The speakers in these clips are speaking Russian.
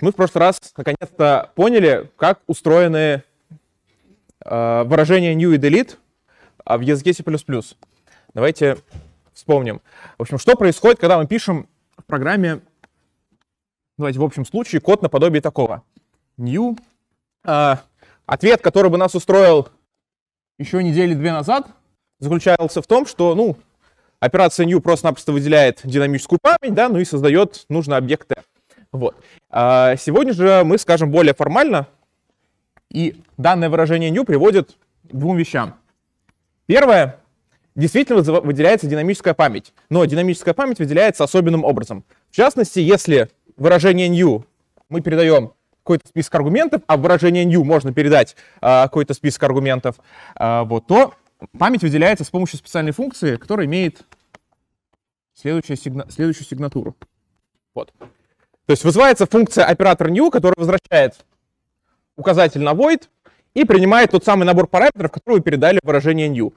Мы в прошлый раз наконец-то поняли, как устроены э, выражения new и delete а, в языке C++. Давайте вспомним. В общем, что происходит, когда мы пишем в программе, давайте в общем случае, код наподобие такого. New. Э, ответ, который бы нас устроил еще недели две назад, заключался в том, что, ну, операция new просто-напросто выделяет динамическую память, да, ну и создает нужный объект F. Вот. А сегодня же мы скажем более формально, и данное выражение new приводит к двум вещам. Первое, действительно выделяется динамическая память, но динамическая память выделяется особенным образом. В частности, если выражение new мы передаем какой-то список аргументов, а выражение new можно передать а, какой-то список аргументов, а, вот, то память выделяется с помощью специальной функции, которая имеет следующую, сигна следующую сигнатуру. Вот. То есть вызывается функция оператор new, которая возвращает указатель на void и принимает тот самый набор параметров, которые вы передали в выражение new.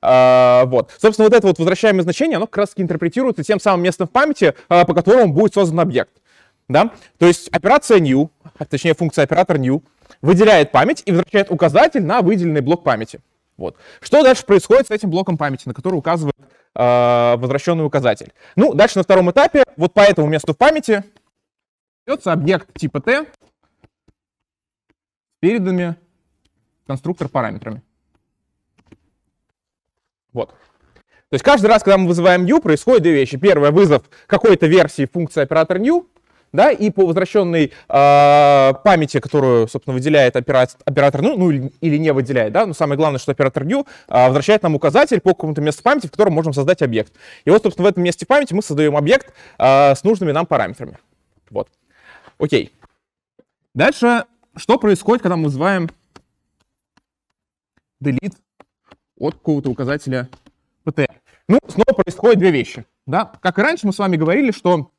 Uh, вот. Собственно, вот это вот возвращаемое значение, оно как раз-таки интерпретируется тем самым местом в памяти, uh, по которому будет создан объект. Да? То есть операция new, а, точнее функция оператор new, выделяет память и возвращает указатель на выделенный блок памяти. Вот. Что дальше происходит с этим блоком памяти, на который указывает uh, возвращенный указатель? Ну, дальше на втором этапе, вот по этому месту в памяти Берется объект типа t с переданными конструктор параметрами. Вот. То есть каждый раз, когда мы вызываем new, происходят две вещи. Первое, вызов какой-то версии функции оператор new, да, и по возвращенной э, памяти, которую, собственно, выделяет оператор, оператор ну, ну или, или не выделяет, да, но самое главное, что оператор new э, возвращает нам указатель по какому-то месту памяти, в котором можем создать объект. И вот, собственно, в этом месте памяти мы создаем объект э, с нужными нам параметрами. Вот. Окей. Дальше, что происходит, когда мы вызываем delete от какого-то указателя ptr? Ну, снова происходят две вещи. Да? Как и раньше, мы с вами говорили, что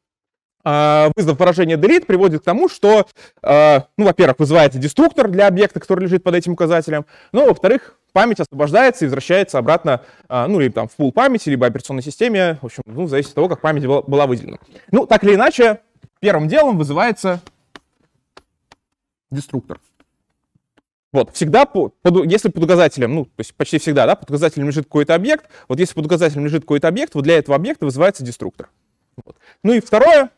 э, вызов выражения delete приводит к тому, что, э, ну, во-первых, вызывается деструктор для объекта, который лежит под этим указателем, но, ну, а во-вторых, память освобождается и возвращается обратно, ну, либо там в пул памяти, либо операционной системе, в общем, ну, зависит от того, как память была выделена. Ну, так или иначе, первым делом вызывается деструктор. Вот, всегда, по, под, если под указателем, ну, то есть почти всегда, да, под указателем лежит какой-то объект, вот если под указателем лежит какой-то объект, вот для этого объекта вызывается деструктор. Вот. Ну и второе,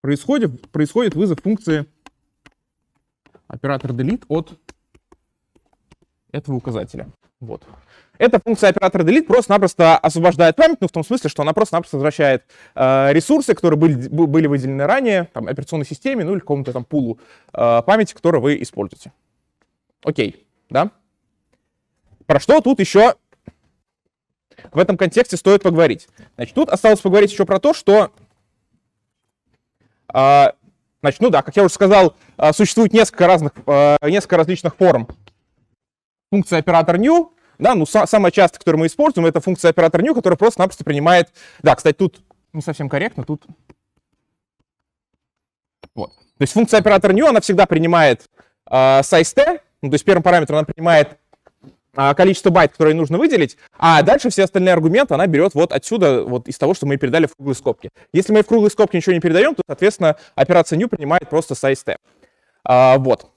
происходит, происходит вызов функции оператор delete от этого указателя. Вот. Эта функция оператора delete просто-напросто освобождает память, ну, в том смысле, что она просто-напросто возвращает э, ресурсы, которые были, были выделены ранее, там, операционной системе, ну, или какому-то там пулу э, памяти, которую вы используете. Окей, да? Про что тут еще в этом контексте стоит поговорить? Значит, тут осталось поговорить еще про то, что... Э, значит, ну да, как я уже сказал, э, существует несколько разных, э, несколько различных форм функции оператор new, да, ну, са- самая частая, которую мы используем, это функция оператор new, которая просто-напросто принимает... Да, кстати, тут не совсем корректно, тут... Вот. То есть функция оператор new, она всегда принимает э, size t, ну, то есть первым параметром она принимает а, количество байт, которое нужно выделить, а дальше все остальные аргументы она берет вот отсюда, вот из того, что мы передали в круглые скобки. Если мы в круглые скобки ничего не передаем, то, соответственно, операция new принимает просто size t. Э, вот.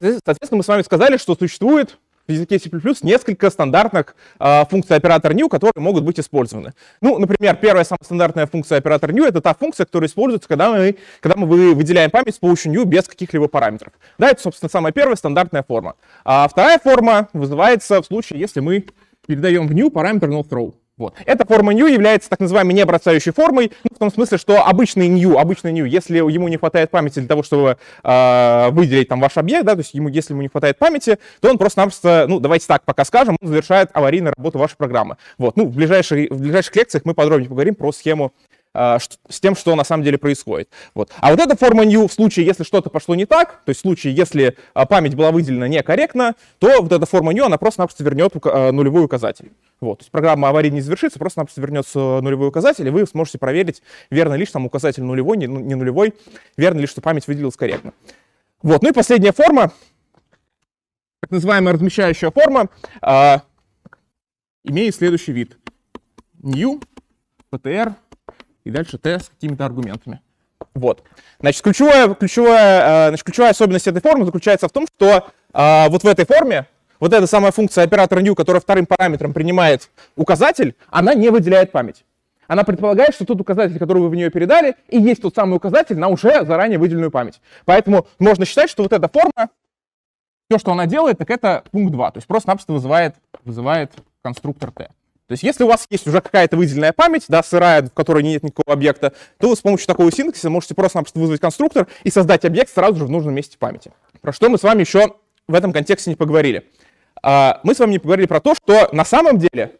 Соответственно, мы с вами сказали, что существует в языке C++ несколько стандартных э, функций оператор new, которые могут быть использованы. Ну, например, первая самая стандартная функция оператор new — это та функция, которая используется, когда мы, когда мы выделяем память с помощью new без каких-либо параметров. Да, это, собственно, самая первая стандартная форма. А вторая форма вызывается в случае, если мы передаем в new параметр null throw. Вот. Эта форма new является так называемой необрастающей формой, ну, в том смысле, что обычный new, обычный new, если ему не хватает памяти для того, чтобы э, выделить там ваш объект, да, то есть ему, если ему не хватает памяти, то он просто-напросто, ну, давайте так пока скажем, он завершает аварийную работу вашей программы. Вот. Ну, в, ближайших, в ближайших лекциях мы подробнее поговорим про схему а, с тем, что на самом деле происходит. Вот. А вот эта форма new в случае, если что-то пошло не так, то есть в случае, если а, память была выделена некорректно, то вот эта форма new, она просто-напросто вернет а, нулевой указатель. Вот. То есть программа аварийно не завершится, просто-напросто вернется э, нулевой указатель, и вы сможете проверить, верно ли, что там указатель нулевой, не, ну, не нулевой, верно ли, что память выделилась корректно. Вот. Ну и последняя форма, так называемая размещающая форма, имеет следующий вид. New, PTR, и дальше Т с какими-то аргументами. Вот. Значит, ключевая, ключевая, э, значит, ключевая особенность этой формы заключается в том, что а, вот в этой форме вот эта самая функция оператора new, которая вторым параметром принимает указатель, она не выделяет память. Она предполагает, что тот указатель, который вы в нее передали, и есть тот самый указатель на уже заранее выделенную память. Поэтому можно считать, что вот эта форма, все, что она делает, так это пункт 2. То есть просто-напросто вызывает, вызывает конструктор t. То есть если у вас есть уже какая-то выделенная память, да, сырая, в которой нет никакого объекта, то вы с помощью такого синтаксиса можете просто-напросто вызвать конструктор и создать объект сразу же в нужном месте памяти. Про что мы с вами еще в этом контексте не поговорили. А, мы с вами не поговорили про то, что на самом деле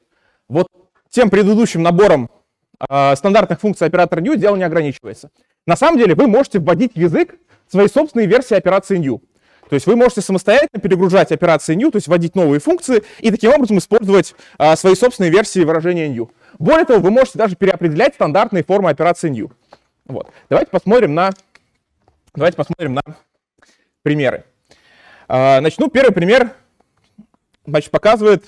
вот тем предыдущим набором а, стандартных функций оператора new дело не ограничивается. На самом деле вы можете вводить в язык свои собственные версии операции new. То есть вы можете самостоятельно перегружать операции new, то есть вводить новые функции и таким образом использовать а, свои собственные версии выражения new. Более того, вы можете даже переопределять стандартные формы операции new. Вот. Давайте посмотрим на, давайте посмотрим на примеры. А, значит, первый пример значит, показывает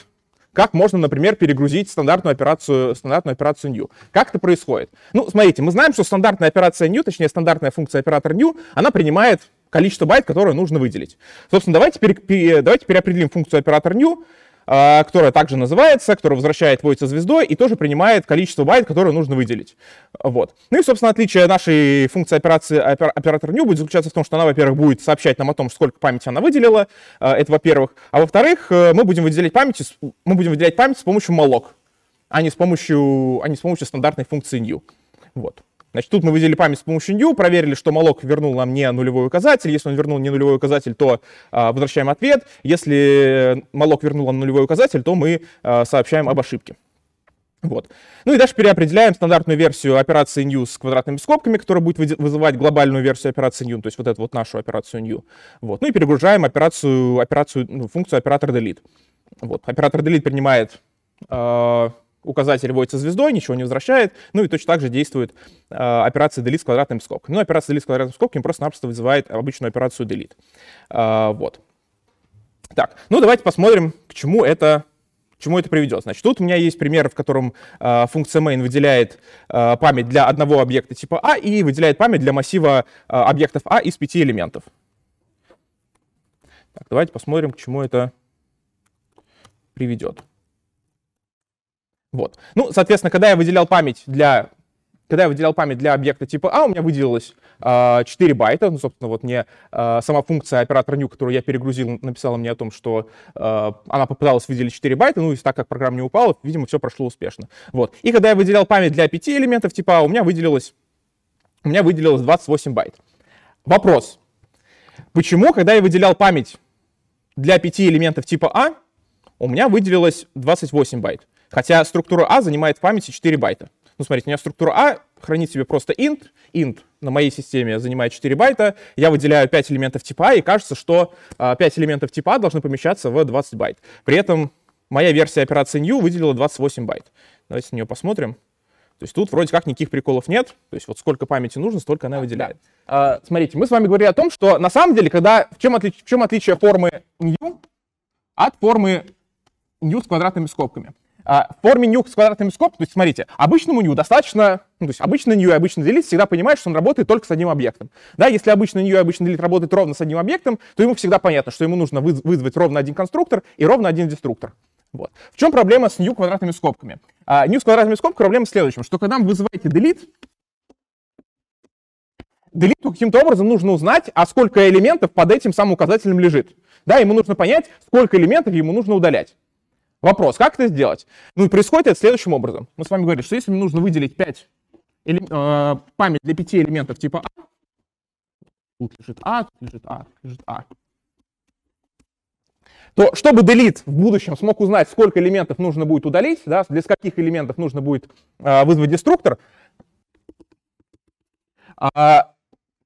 как можно, например, перегрузить стандартную операцию, стандартную операцию new. Как это происходит? Ну, смотрите, мы знаем, что стандартная операция new, точнее стандартная функция оператор new, она принимает количество байт, которое нужно выделить. Собственно, давайте, пере, давайте переопределим функцию оператор new, а, которая также называется, которая возвращает void со звездой и тоже принимает количество байт, которое нужно выделить. Вот. Ну и, собственно, отличие нашей функции операции опер, оператор new будет заключаться в том, что она, во-первых, будет сообщать нам о том, сколько памяти она выделила, а, это во-первых. А во-вторых, э, мы будем выделять память, мы будем выделять память с помощью malloc, а не с помощью, а не с помощью стандартной функции new. Вот. Значит, тут мы выделили память с помощью new, проверили, что malloc вернул нам не нулевой указатель. Если он вернул не нулевой указатель, то э, возвращаем ответ. Если malloc вернул нам нулевой указатель, то мы э, сообщаем об ошибке. Вот. Ну и дальше переопределяем стандартную версию операции new с квадратными скобками, которая будет вызывать глобальную версию операции new, то есть вот эту вот нашу операцию new. Вот. Ну и перегружаем операцию, операцию, ну, функцию оператор delete. Вот. Оператор delete принимает э, указатель вводится звездой, ничего не возвращает. Ну и точно так же действует э, операция delete с квадратным скобками. Ну, операция delete с квадратным скобками просто-напросто вызывает обычную операцию delete. Э, вот. Так, ну давайте посмотрим, к чему это к чему это приведет? Значит, тут у меня есть пример, в котором э, функция main выделяет э, память для одного объекта типа А и выделяет память для массива э, объектов А из пяти элементов. Так, давайте посмотрим, к чему это приведет. Вот. Ну, соответственно, когда я выделял память для когда я выделял память для объекта типа А, у меня выделилось э, а, 4 байта. Ну, собственно, вот мне э, сама функция оператор new, которую я перегрузил, написала мне о том, что э, она попыталась выделить 4 байта, ну и так как программа не упала, видимо, все прошло успешно. Вот. И когда я выделял память для 5 элементов типа А, у меня выделилось, у меня выделилось 28 байт. Вопрос. Почему, когда я выделял память для 5 элементов типа А, у меня выделилось 28 байт? Хотя структура А занимает в памяти 4 байта. Ну, смотрите, у меня структура А хранит себе просто int. Int на моей системе занимает 4 байта. Я выделяю 5 элементов типа А, и кажется, что 5 а, элементов типа А должны помещаться в 20 байт. При этом моя версия операции new выделила 28 байт. Давайте на нее посмотрим. То есть тут вроде как никаких приколов нет. То есть вот сколько памяти нужно, столько она выделяет. А, смотрите, мы с вами говорили о том, что на самом деле, когда в чем, отли... в чем отличие формы new от формы new с квадратными скобками? А, в форме new с квадратным скобками, то есть смотрите, обычному new достаточно, ну, то есть обычно new и обычный delete всегда понимает, что он работает только с одним объектом. Да, если обычно new и обычный delete работают ровно с одним объектом, то ему всегда понятно, что ему нужно вызвать ровно один конструктор и ровно один деструктор. Вот. В чем проблема с new квадратными скобками? А, new с квадратными скобками проблема в следующем, что когда вы вызываете delete, Делиту каким-то образом нужно узнать, а сколько элементов под этим самым указателем лежит. Да, ему нужно понять, сколько элементов ему нужно удалять. Вопрос, как это сделать? Ну, происходит это следующим образом. Мы с вами говорили, что если мне нужно выделить 5 элем... э, память для 5 элементов типа А, тут лежит А, тут лежит А, тут лежит А, то чтобы delete в будущем смог узнать, сколько элементов нужно будет удалить, да, для каких элементов нужно будет э, вызвать деструктор, э,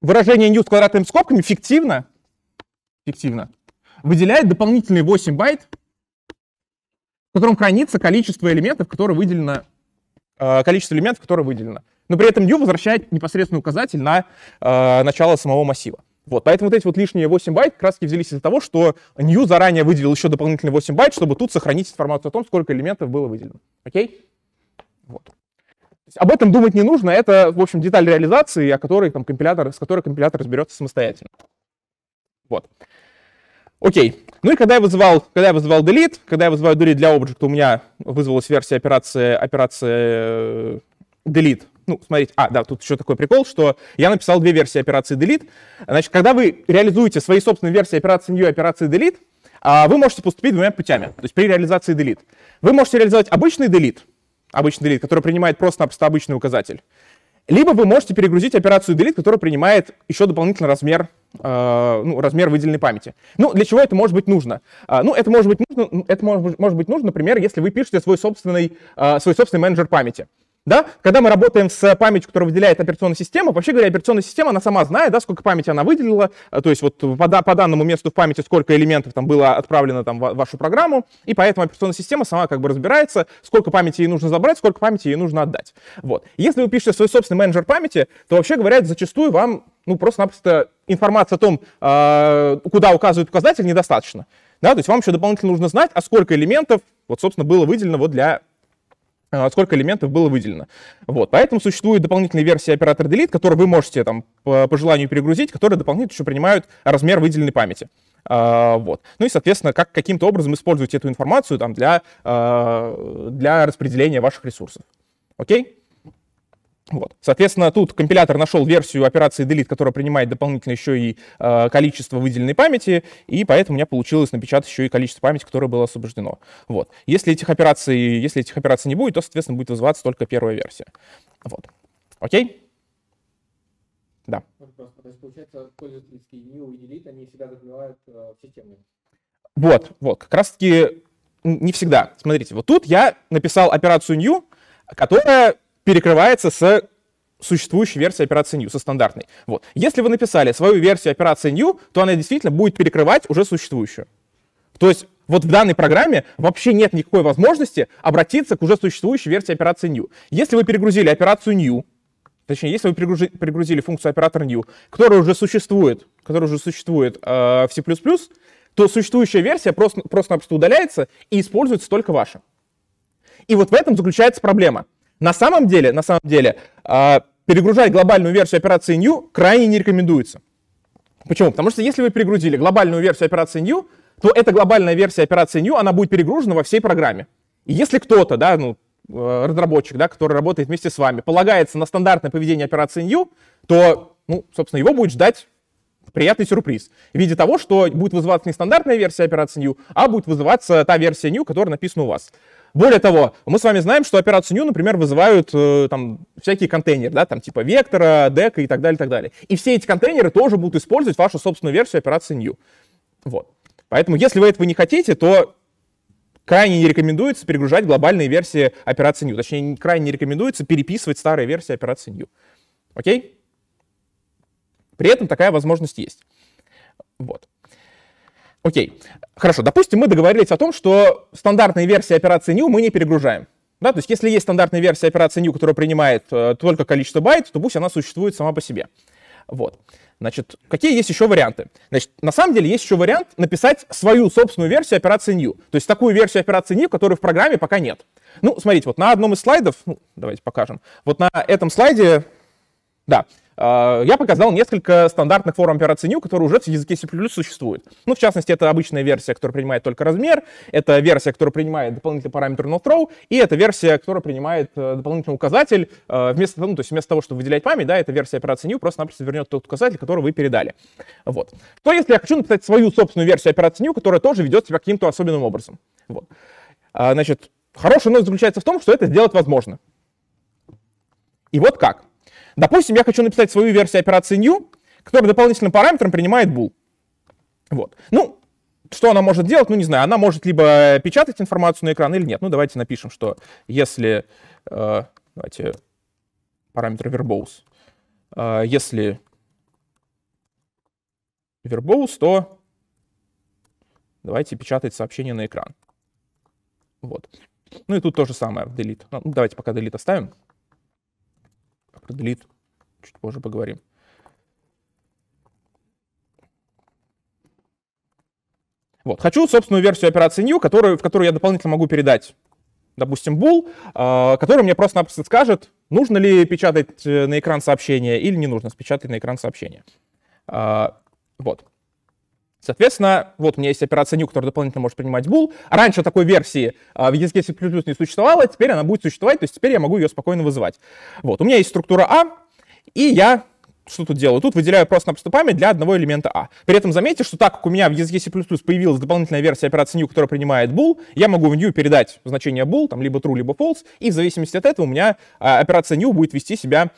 выражение new с квадратными скобками фиктивно, фиктивно выделяет дополнительные 8 байт в котором хранится количество элементов, которые выделено, э, количество элементов, которые выделено. Но при этом new возвращает непосредственный указатель на э, начало самого массива. Вот, поэтому вот эти вот лишние 8 байт Краски взялись из-за того, что new заранее выделил еще дополнительные 8 байт, чтобы тут сохранить информацию о том, сколько элементов было выделено. Окей? Вот. Об этом думать не нужно, это, в общем, деталь реализации, о которой там компилятор, с которой компилятор разберется самостоятельно. Вот. Окей. Ну и когда я вызывал, когда я вызывал delete, когда я вызываю delete для object, у меня вызвалась версия операции, операции э, delete. Ну, смотрите, а, да, тут еще такой прикол, что я написал две версии операции delete. Значит, когда вы реализуете свои собственные версии операции new и операции delete, а, вы можете поступить двумя путями, то есть при реализации delete. Вы можете реализовать обычный delete, обычный delete, который принимает просто-напросто обычный указатель. Либо вы можете перегрузить операцию delete, которая принимает еще дополнительный размер Э, ну, размер выделенной памяти. Ну, для чего это может быть нужно? А, ну, это может быть нужно, это может, может быть нужно, например, если вы пишете свой собственный, э, свой собственный менеджер памяти да, когда мы работаем с э, памятью, которую выделяет операционная система, вообще говоря, операционная система, она сама знает, да, сколько памяти она выделила, э, то есть вот по, по данному месту в памяти сколько элементов там было отправлено там в вашу программу, и поэтому операционная система сама как бы разбирается, сколько памяти ей нужно забрать, сколько памяти ей нужно отдать. Вот. Если вы пишете свой собственный менеджер памяти, то вообще говоря, зачастую вам ну, просто-напросто информация о том, э, куда указывает указатель, недостаточно. Да, то есть вам еще дополнительно нужно знать, а сколько элементов, вот, собственно, было выделено вот для а, сколько элементов было выделено. Вот. Поэтому существует дополнительная версия оператора delete, которую вы можете там, по, по желанию перегрузить, которые дополнительно еще принимает размер выделенной памяти. А, вот. Ну и, соответственно, как каким-то образом использовать эту информацию там, для, а, для распределения ваших ресурсов. Окей? Вот. Соответственно, тут компилятор нашел версию операции delete, которая принимает дополнительно еще и э, количество выделенной памяти, и поэтому у меня получилось напечатать еще и количество памяти, которое было освобождено. Вот. Если этих операций, если этих операций не будет, то, соответственно, будет вызываться только первая версия. Вот. Окей? Да. Вопрос. То есть, получается, пользовательские new и delete, они всегда закрывают э, системные. Вот, вот. Как раз-таки не всегда. Смотрите, вот тут я написал операцию new, которая перекрывается с существующей версии операции new, со стандартной. Вот. Если вы написали свою версию операции new, то она действительно будет перекрывать уже существующую. То есть вот в данной программе вообще нет никакой возможности обратиться к уже существующей версии операции new. Если вы перегрузили операцию new, точнее, если вы перегрузили, функцию оператор new, которая уже существует, которая уже существует э, в C++, то существующая версия просто-напросто просто удаляется и используется только ваша. И вот в этом заключается проблема — на самом деле, на самом деле, а, перегружать глобальную версию операции new крайне не рекомендуется. Почему? Потому что если вы перегрузили глобальную версию операции new, то эта глобальная версия операции new, она будет перегружена во всей программе. И если кто-то, да, ну, э, разработчик, да, который работает вместе с вами, полагается на стандартное поведение операции new, то, ну, собственно, его будет ждать приятный сюрприз в виде того, что будет вызываться не стандартная версия операции new, а будет вызываться та версия new, которая написана у вас. Более того, мы с вами знаем, что операцию new, например, вызывают э, там всякие контейнеры, да, там типа вектора, дека и так далее, и так далее. И все эти контейнеры тоже будут использовать вашу собственную версию операции new. Вот. Поэтому, если вы этого не хотите, то крайне не рекомендуется перегружать глобальные версии операции new. Точнее, крайне не рекомендуется переписывать старые версии операции new. Окей? При этом такая возможность есть. Вот. Окей. Хорошо, допустим, мы договорились о том, что стандартные версии операции new мы не перегружаем. Да, то есть если есть стандартная версия операции new, которая принимает э, только количество байт, то пусть она существует сама по себе. Вот. Значит, какие есть еще варианты? Значит, на самом деле есть еще вариант написать свою собственную версию операции new. То есть такую версию операции new, которую в программе пока нет. Ну, смотрите, вот на одном из слайдов, ну, давайте покажем, вот на этом слайде, да, а, я показал несколько стандартных форм операции new, которые уже в языке C++ существуют. Ну, в частности, это обычная версия, которая принимает только размер, это версия, которая принимает дополнительный параметр no throw, и это версия, которая принимает э, дополнительный указатель э, вместо, ну, то есть вместо того, чтобы выделять память, да, эта версия операции new просто-напросто вернет тот указатель, который вы передали. Вот. Что если я хочу написать свою собственную версию операции new, которая тоже ведет себя каким-то особенным образом? Вот. А, значит, хорошая новость заключается в том, что это сделать возможно. И вот как. Допустим, я хочу написать свою версию операции new, которая дополнительным параметром принимает bool. Вот. Ну, что она может делать? Ну, не знаю. Она может либо печатать информацию на экран или нет. Ну, давайте напишем, что если... Э, давайте параметр verbose. Э, если verbose, то давайте печатать сообщение на экран. Вот. Ну и тут то же самое, delete. Ну, давайте пока delete оставим про delete чуть позже поговорим. Вот. Хочу собственную версию операции new, которую, в которую я дополнительно могу передать, допустим, bool, а, который мне просто-напросто скажет, нужно ли печатать э, на экран сообщение или не нужно печатать на экран сообщение. А, вот. Соответственно, вот у меня есть операция new, которая дополнительно может принимать bool. Раньше такой версии а, в языке C++ не существовало, теперь она будет существовать, то есть теперь я могу ее спокойно вызывать. Вот, у меня есть структура a «А», и я что тут делаю? Тут выделяю просто-напросто память для одного элемента a. «А». При этом заметьте, что так как у меня в языке C++ появилась дополнительная версия операции new, которая принимает bool, я могу в new передать значение bool, там либо true, либо false, и в зависимости от этого у меня операция new будет вести себя,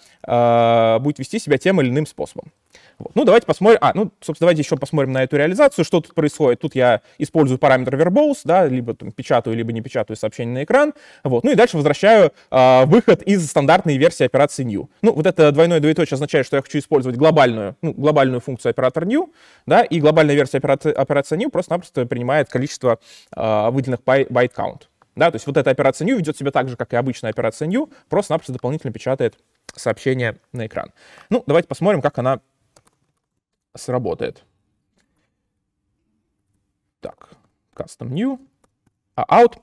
будет вести себя тем или иным способом. Вот. Ну, давайте посмотрим. А, ну, собственно, давайте еще посмотрим на эту реализацию, что тут происходит. Тут я использую параметр verbose, да, либо там, печатаю, либо не печатаю сообщение на экран. Вот. Ну и дальше возвращаю э, выход из стандартной версии операции new. Ну, вот это двойное двоеточие означает, что я хочу использовать глобальную, ну, глобальную функцию оператор new, да, и глобальная версия операции, операции new просто-напросто принимает количество э, выделенных byte count. Да, то есть вот эта операция new ведет себя так же, как и обычная операция new, просто-напросто дополнительно печатает сообщение на экран. Ну, давайте посмотрим, как она сработает. Так, custom new, а out.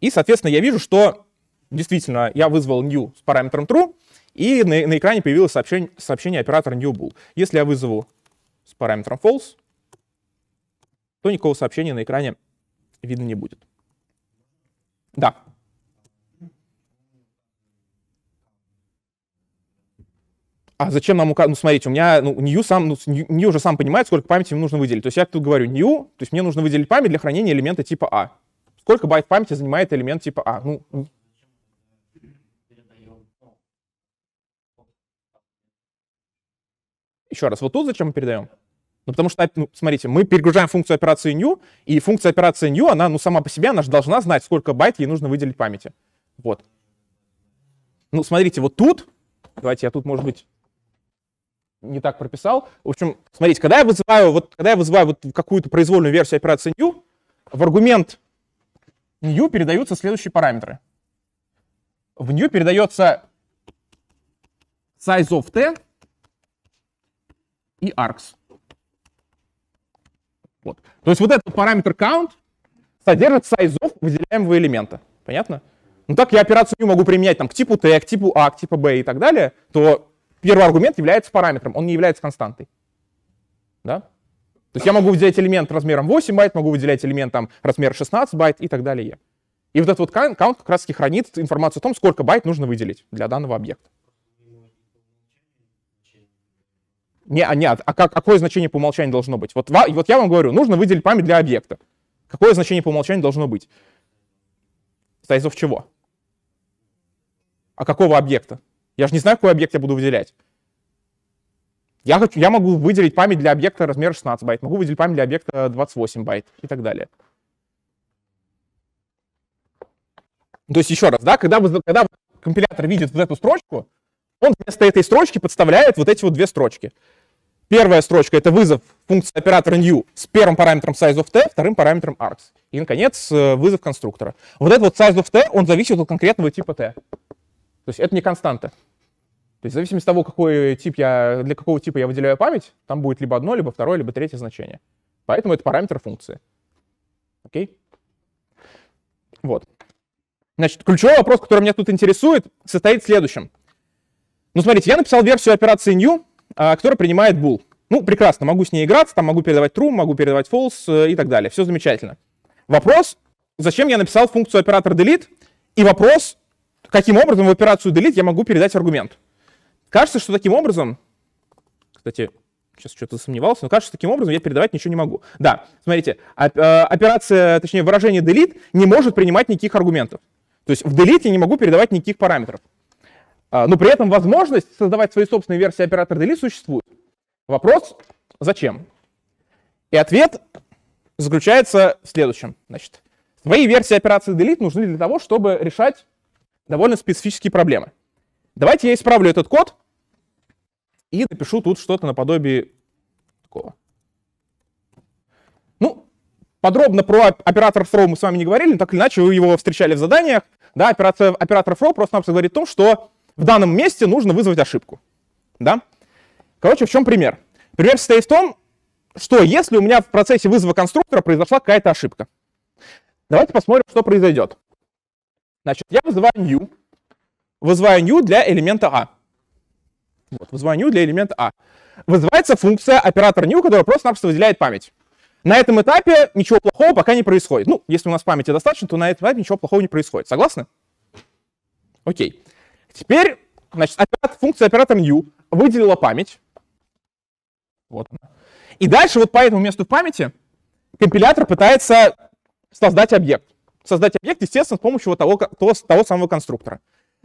И, соответственно, я вижу, что действительно я вызвал new с параметром true, и на, на экране появилось сообщение, сообщение оператора new bool. Если я вызову с параметром false, то никакого сообщения на экране видно не будет. Да. а зачем нам указывать? Ну, смотрите, у меня, ну, new сам, ну, new уже сам понимает, сколько памяти ему нужно выделить. То есть я тут говорю new то есть мне нужно выделить память для хранения элемента типа А. Сколько байт памяти занимает элемент типа А? Ну, ну. еще раз, вот тут зачем мы передаем? Ну, потому что, ну, смотрите, мы перегружаем функцию операции new, и функция операции new, она, ну, сама по себе, она же должна знать, сколько байт ей нужно выделить памяти. Вот. Ну, смотрите, вот тут, давайте я тут, может быть, не так прописал. В общем, смотрите, когда я вызываю вот, когда я вызываю вот какую-то произвольную версию операции new, в аргумент new передаются следующие параметры. В new передается size of t и args. Вот. То есть вот этот параметр count содержит size of выделяемого элемента. Понятно? Ну так я операцию new могу применять там, к типу t, к типу a, к типу b и так далее, то первый аргумент является параметром, он не является константой. Да? То есть я могу выделять элемент размером 8 байт, могу выделять элемент там, размер 16 байт и так далее. И вот этот вот каунт как раз-таки хранит информацию о том, сколько байт нужно выделить для данного объекта. Не, а нет, а, а как, какое значение по умолчанию должно быть? Вот, вот я вам говорю, нужно выделить память для объекта. Какое значение по умолчанию должно быть? Size of чего? А какого объекта? Я же не знаю, какой объект я буду выделять. Я, хочу, я могу выделить память для объекта размера 16 байт, могу выделить память для объекта 28 байт и так далее. То есть еще раз, да, когда, вы, когда компилятор видит вот эту строчку, он вместо этой строчки подставляет вот эти вот две строчки. Первая строчка — это вызов функции оператора new с первым параметром size of t, вторым параметром args. И, наконец, э, вызов конструктора. Вот этот вот size of t, он зависит от конкретного типа t. То есть это не константа. То есть в зависимости от того, какой тип я, для какого типа я выделяю память, там будет либо одно, либо второе, либо третье значение. Поэтому это параметр функции. Окей? Вот. Значит, ключевой вопрос, который меня тут интересует, состоит в следующем. Ну, смотрите, я написал версию операции new, а, которая принимает bool. Ну, прекрасно, могу с ней играться, там могу передавать true, могу передавать false э, и так далее. Все замечательно. Вопрос, зачем я написал функцию оператор delete, и вопрос, каким образом в операцию delete я могу передать аргумент. Кажется, что таким образом, кстати, сейчас что-то сомневался, но кажется, таким образом я передавать ничего не могу. Да, смотрите, э, операция, точнее, выражение delete не может принимать никаких аргументов. То есть в delete я не могу передавать никаких параметров. А, но при этом возможность создавать свои собственные версии оператора delete существует. Вопрос, зачем? И ответ заключается в следующем. Значит, свои версии операции delete нужны для того, чтобы решать довольно специфические проблемы. Давайте я исправлю этот код и напишу тут что-то наподобие такого. Ну, подробно про оператор throw мы с вами не говорили, но так или иначе вы его встречали в заданиях. Да, операция, оператор throw просто нам говорит о том, что в данном месте нужно вызвать ошибку. Да? Короче, в чем пример? Пример состоит в том, что если у меня в процессе вызова конструктора произошла какая-то ошибка. Давайте посмотрим, что произойдет. Значит, я вызываю new, вызываю new для элемента а. Вот, вызываю new для элемента а. Вызывается функция оператор new, которая просто-напросто выделяет память. На этом этапе ничего плохого пока не происходит. Ну, если у нас памяти достаточно, то на этом этапе ничего плохого не происходит. Согласны? Окей. Теперь, значит, оператор, функция оператор new выделила память. Вот И дальше вот по этому месту в памяти компилятор пытается создать объект создать объект, естественно, с помощью вот того, того, того самого конструктора.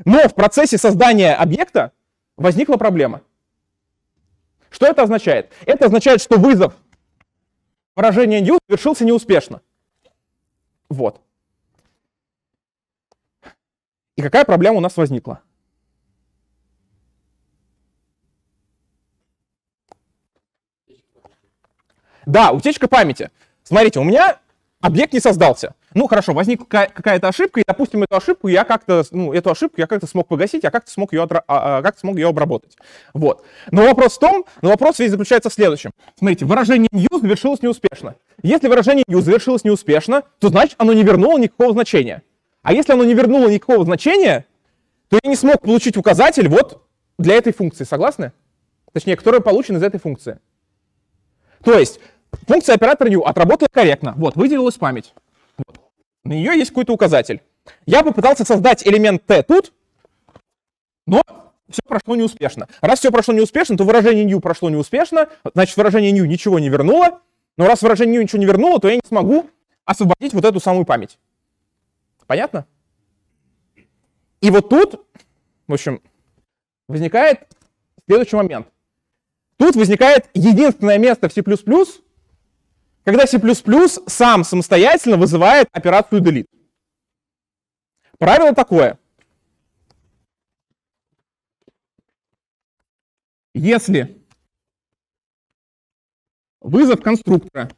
Но в процессе создания объекта возникла проблема. Что это означает? Это означает, что вызов поражения new совершился неуспешно. Вот. И какая проблема у нас возникла? Да, утечка памяти. Смотрите, у меня объект не создался. Ну хорошо, возник какая-то ошибка, и, допустим, эту ошибку я как-то, ну, эту ошибку я как-то смог погасить, а как-то смог ее, отра- а, а как смог ее обработать. Вот. Но вопрос в том, но вопрос весь заключается в следующем. Смотрите, выражение new завершилось неуспешно. Если выражение new завершилось неуспешно, то значит оно не вернуло никакого значения. А если оно не вернуло никакого значения, то я не смог получить указатель вот для этой функции, согласны? Точнее, который получен из этой функции. То есть Функция оператор new отработала корректно. Вот, выделилась память. Вот. На нее есть какой-то указатель. Я попытался создать элемент T тут, но все прошло неуспешно. Раз все прошло неуспешно, то выражение new прошло неуспешно, значит, выражение new ничего не вернуло. Но раз выражение new ничего не вернуло, то я не смогу освободить вот эту самую память. Понятно? И вот тут, в общем, возникает следующий момент. Тут возникает единственное место в C++, когда C++ сам самостоятельно вызывает операцию delete. Правило такое. Если вызов конструктора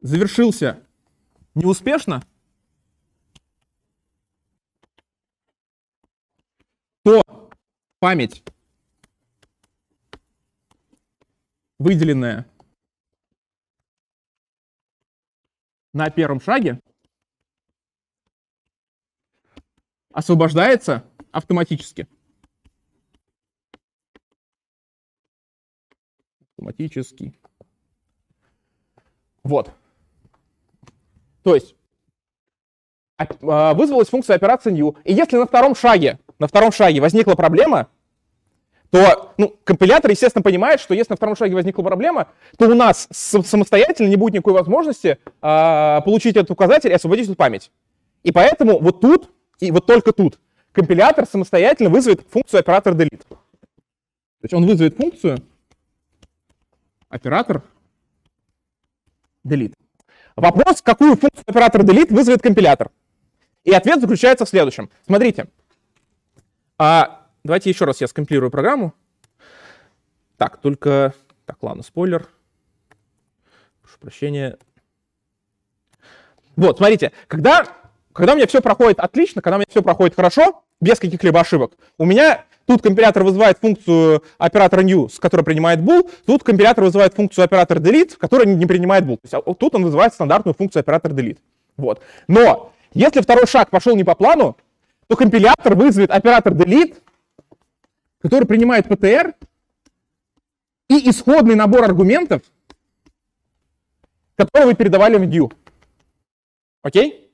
завершился неуспешно, то память, выделенная на первом шаге освобождается автоматически. Автоматически. Вот. То есть а, а, вызвалась функция операции new. И если на втором шаге, на втором шаге возникла проблема, то ну, компилятор, естественно, понимает, что если на втором шаге возникла проблема, то у нас самостоятельно не будет никакой возможности э, получить этот указатель и освободить эту память. И поэтому вот тут, и вот только тут, компилятор самостоятельно вызовет функцию оператор delete. То есть он вызовет функцию оператор delete. Вопрос, какую функцию оператор delete вызовет компилятор. И ответ заключается в следующем. Смотрите, а, Давайте еще раз я скомпилирую программу. Так, только... Так, ладно, спойлер. Прошу прощения. Вот, смотрите, когда, когда у меня все проходит отлично, когда у меня все проходит хорошо, без каких-либо ошибок, у меня тут компилятор вызывает функцию оператора new, с которой принимает bool, тут компилятор вызывает функцию оператор delete, которая не принимает bool. То есть, а, тут он вызывает стандартную функцию оператор delete. Вот. Но если второй шаг пошел не по плану, то компилятор вызовет оператор delete, который принимает ПТР и исходный набор аргументов, которые вы передавали в view, Окей?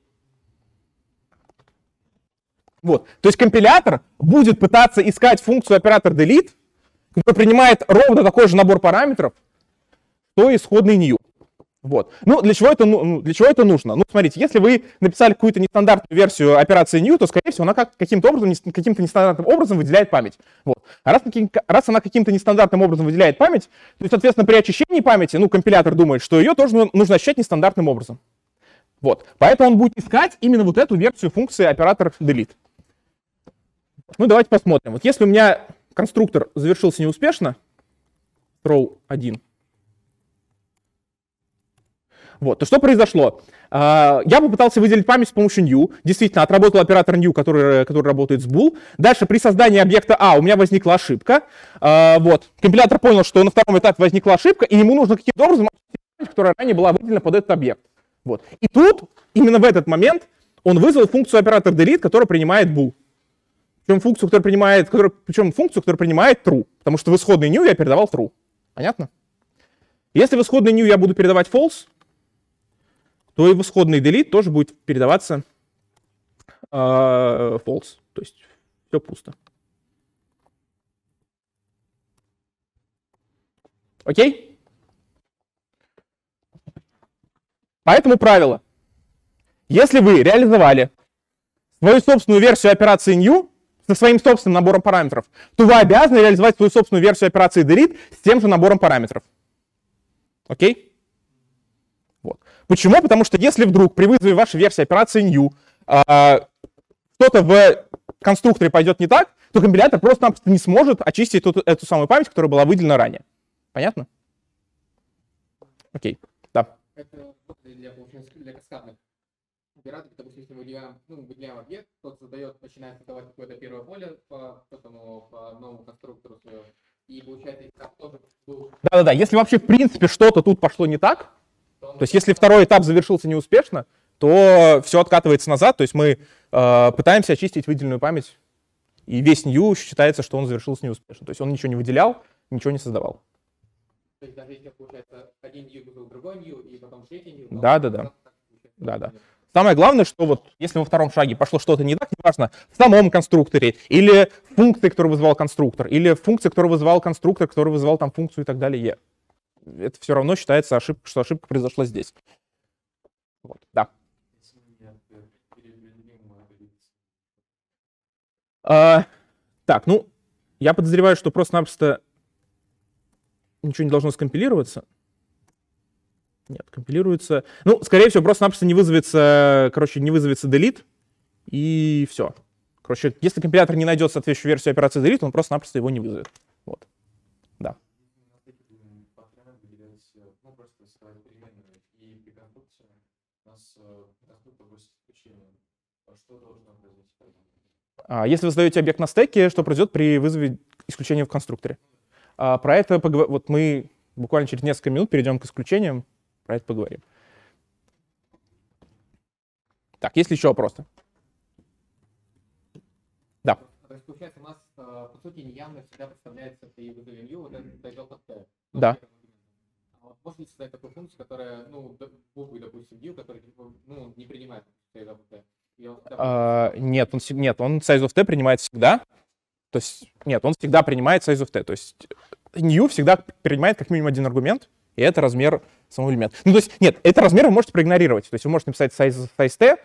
Вот. То есть компилятор будет пытаться искать функцию оператор delete, которая принимает ровно такой же набор параметров, то исходный new. Вот. Ну, для чего, это, ну, для чего это нужно? Ну, смотрите, если вы написали какую-то нестандартную версию операции new, то, скорее всего, она как, каким-то образом, каким-то нестандартным образом выделяет память. Вот. А раз, раз она каким-то нестандартным образом выделяет память, то, соответственно, при очищении памяти, ну, компилятор думает, что ее тоже нужно очищать нестандартным образом. Вот. Поэтому он будет искать именно вот эту версию функции оператор delete. Ну, давайте посмотрим. Вот если у меня конструктор завершился неуспешно, row 1, вот, то что произошло? А, я попытался выделить память с помощью new. Действительно, отработал оператор new, который, который работает с bool. Дальше при создании объекта A а у меня возникла ошибка. А, вот. Компилятор понял, что на втором этапе возникла ошибка, и ему нужно каким-то образом которая ранее была выделена под этот объект. Вот. И тут, именно в этот момент, он вызвал функцию оператор delete, которая принимает bool. Причем функцию, которая принимает, которая, причем функцию, которая принимает true, потому что в исходный new я передавал true. Понятно? Если в исходный new я буду передавать false, то и в исходный delete тоже будет передаваться э, false. То есть все пусто. Окей? Поэтому правило. Если вы реализовали свою собственную версию операции new со своим собственным набором параметров, то вы обязаны реализовать свою собственную версию операции delete с тем же набором параметров. Окей? Почему? Потому что если вдруг при вызове вашей версии операции new а, что-то в конструкторе пойдет не так, то компилятор просто не сможет очистить эту, эту самую память, которая была выделена ранее. Понятно? Окей, да. Это для, для каскадных операторов, допустим, если мы выделяем, ну, выделяем объект, тот задает, начинает создавать какое-то первое поле по, этому, по новому конструктору и получается, тоже... Да-да-да, если вообще в принципе что-то тут пошло не так, то есть если второй этап завершился неуспешно, то все откатывается назад, то есть мы э, пытаемся очистить выделенную память, и весь new считается, что он завершился неуспешно. То есть он ничего не выделял, ничего не создавал. То есть даже если получается один new был другой new, и потом третий new... Да, да, да. Да, да. Самое главное, что вот если во втором шаге пошло что-то не так, неважно, в самом конструкторе, или в функции, которую вызывал конструктор, или в функции, которую вызывал конструктор, который вызывал там функцию и так далее, это все равно считается ошибка, что ошибка произошла здесь. Вот, да. А, так, ну, я подозреваю, что просто-напросто ничего не должно скомпилироваться. Нет, компилируется. Ну, скорее всего, просто-напросто не вызовется, короче, не вызовется delete, и все. Короче, если компилятор не найдет соответствующую версию операции delete, он просто-напросто его не вызовет. А, если вы задаете объект на стеке, что произойдет при вызове исключения в конструкторе? А, про это поговор... вот мы буквально через несколько минут перейдем к исключениям, про это поговорим. Так, есть ли еще вопросы? Да. То есть, получается, у нас, э, по сути, неявно всегда представляется при вызове new вот этот development tag. Ну, да. А Можно ли создать такую функцию, которая, ну, буквы, допустим, new, которая, типа, ну, не принимает development tag? А, нет, он, нет, он size of t принимает всегда. То есть, нет, он всегда принимает size of t. То есть, new всегда принимает как минимум один аргумент, и это размер самого элемента. Ну, то есть, нет, это размер вы можете проигнорировать. То есть, вы можете написать size, size t,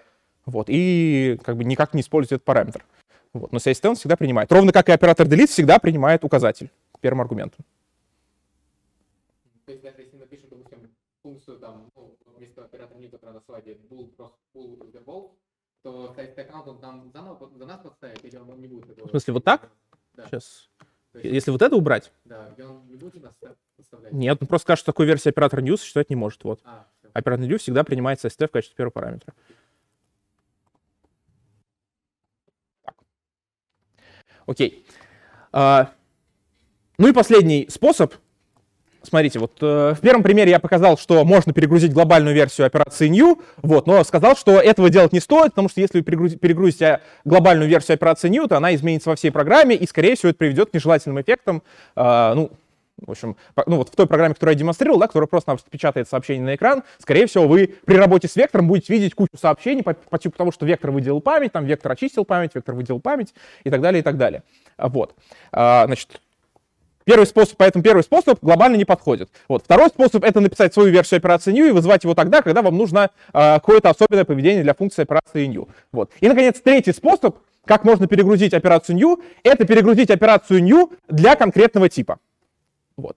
вот, и как бы никак не использовать этот параметр. Вот, но size t он всегда принимает. Ровно как и оператор delete всегда принимает указатель первым аргументом. То есть, даже если напишем, допустим, функцию там, ну, вместо оператора Newton надо слайде bool, bool то с аккаунт он там заново за нас подставит, или он не будет этого... В смысле, вот так? Да. Сейчас. Есть, Если вот это убрать? Да, он не будет нас подставлять? Нет, он ну просто скажет, что такой версии оператора new считать не может. Вот. А, Оператор new всегда принимается ST в качестве первого параметра. Так. Окей. А, ну и последний способ — Смотрите, вот э, в первом примере я показал, что можно перегрузить глобальную версию операции new, вот, но сказал, что этого делать не стоит, потому что если вы перегрузите, перегрузите э, глобальную версию операции new, то она изменится во всей программе, и, скорее всего, это приведет к нежелательным эффектам, э, ну, в общем, ну вот в той программе, которую я демонстрировал, да, которая просто печатает сообщение на экран, скорее всего, вы при работе с вектором будете видеть кучу сообщений по, по типу того, что вектор выделил память, там вектор очистил память, вектор выделил память и так далее, и так далее. Вот. А, значит, Первый способ, поэтому первый способ глобально не подходит. Вот. Второй способ — это написать свою версию операции new и вызывать его тогда, когда вам нужно э, какое-то особенное поведение для функции операции new. Вот. И, наконец, третий способ, как можно перегрузить операцию new, это перегрузить операцию new для конкретного типа. Вот.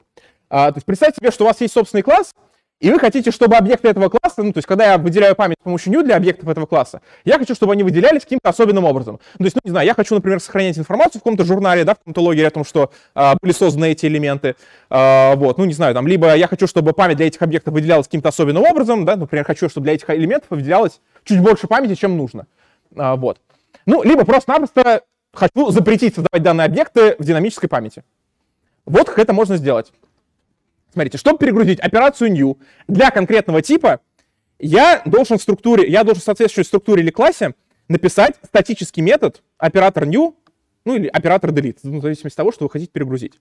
А, то есть представьте себе, что у вас есть собственный класс, и вы хотите, чтобы объекты этого класса, ну, то есть, когда я выделяю память с помощью new для объектов этого класса, я хочу, чтобы они выделялись каким-то особенным образом. То есть, ну, не знаю, я хочу, например, сохранять информацию в каком-то журнале, да, в каком-то логере о том, что а, были созданы эти элементы, а, вот, ну, не знаю, там, либо я хочу, чтобы память для этих объектов выделялась каким-то особенным образом, да, например, хочу, чтобы для этих элементов выделялось чуть больше памяти, чем нужно, а, вот. Ну, либо просто-напросто хочу запретить создавать данные объекты в динамической памяти. Вот как это можно сделать. Смотрите, чтобы перегрузить операцию new для конкретного типа, я должен в структуре, я должен в соответствующей структуре или классе написать статический метод оператор new, ну или оператор delete, ну, в зависимости от того, что вы хотите перегрузить.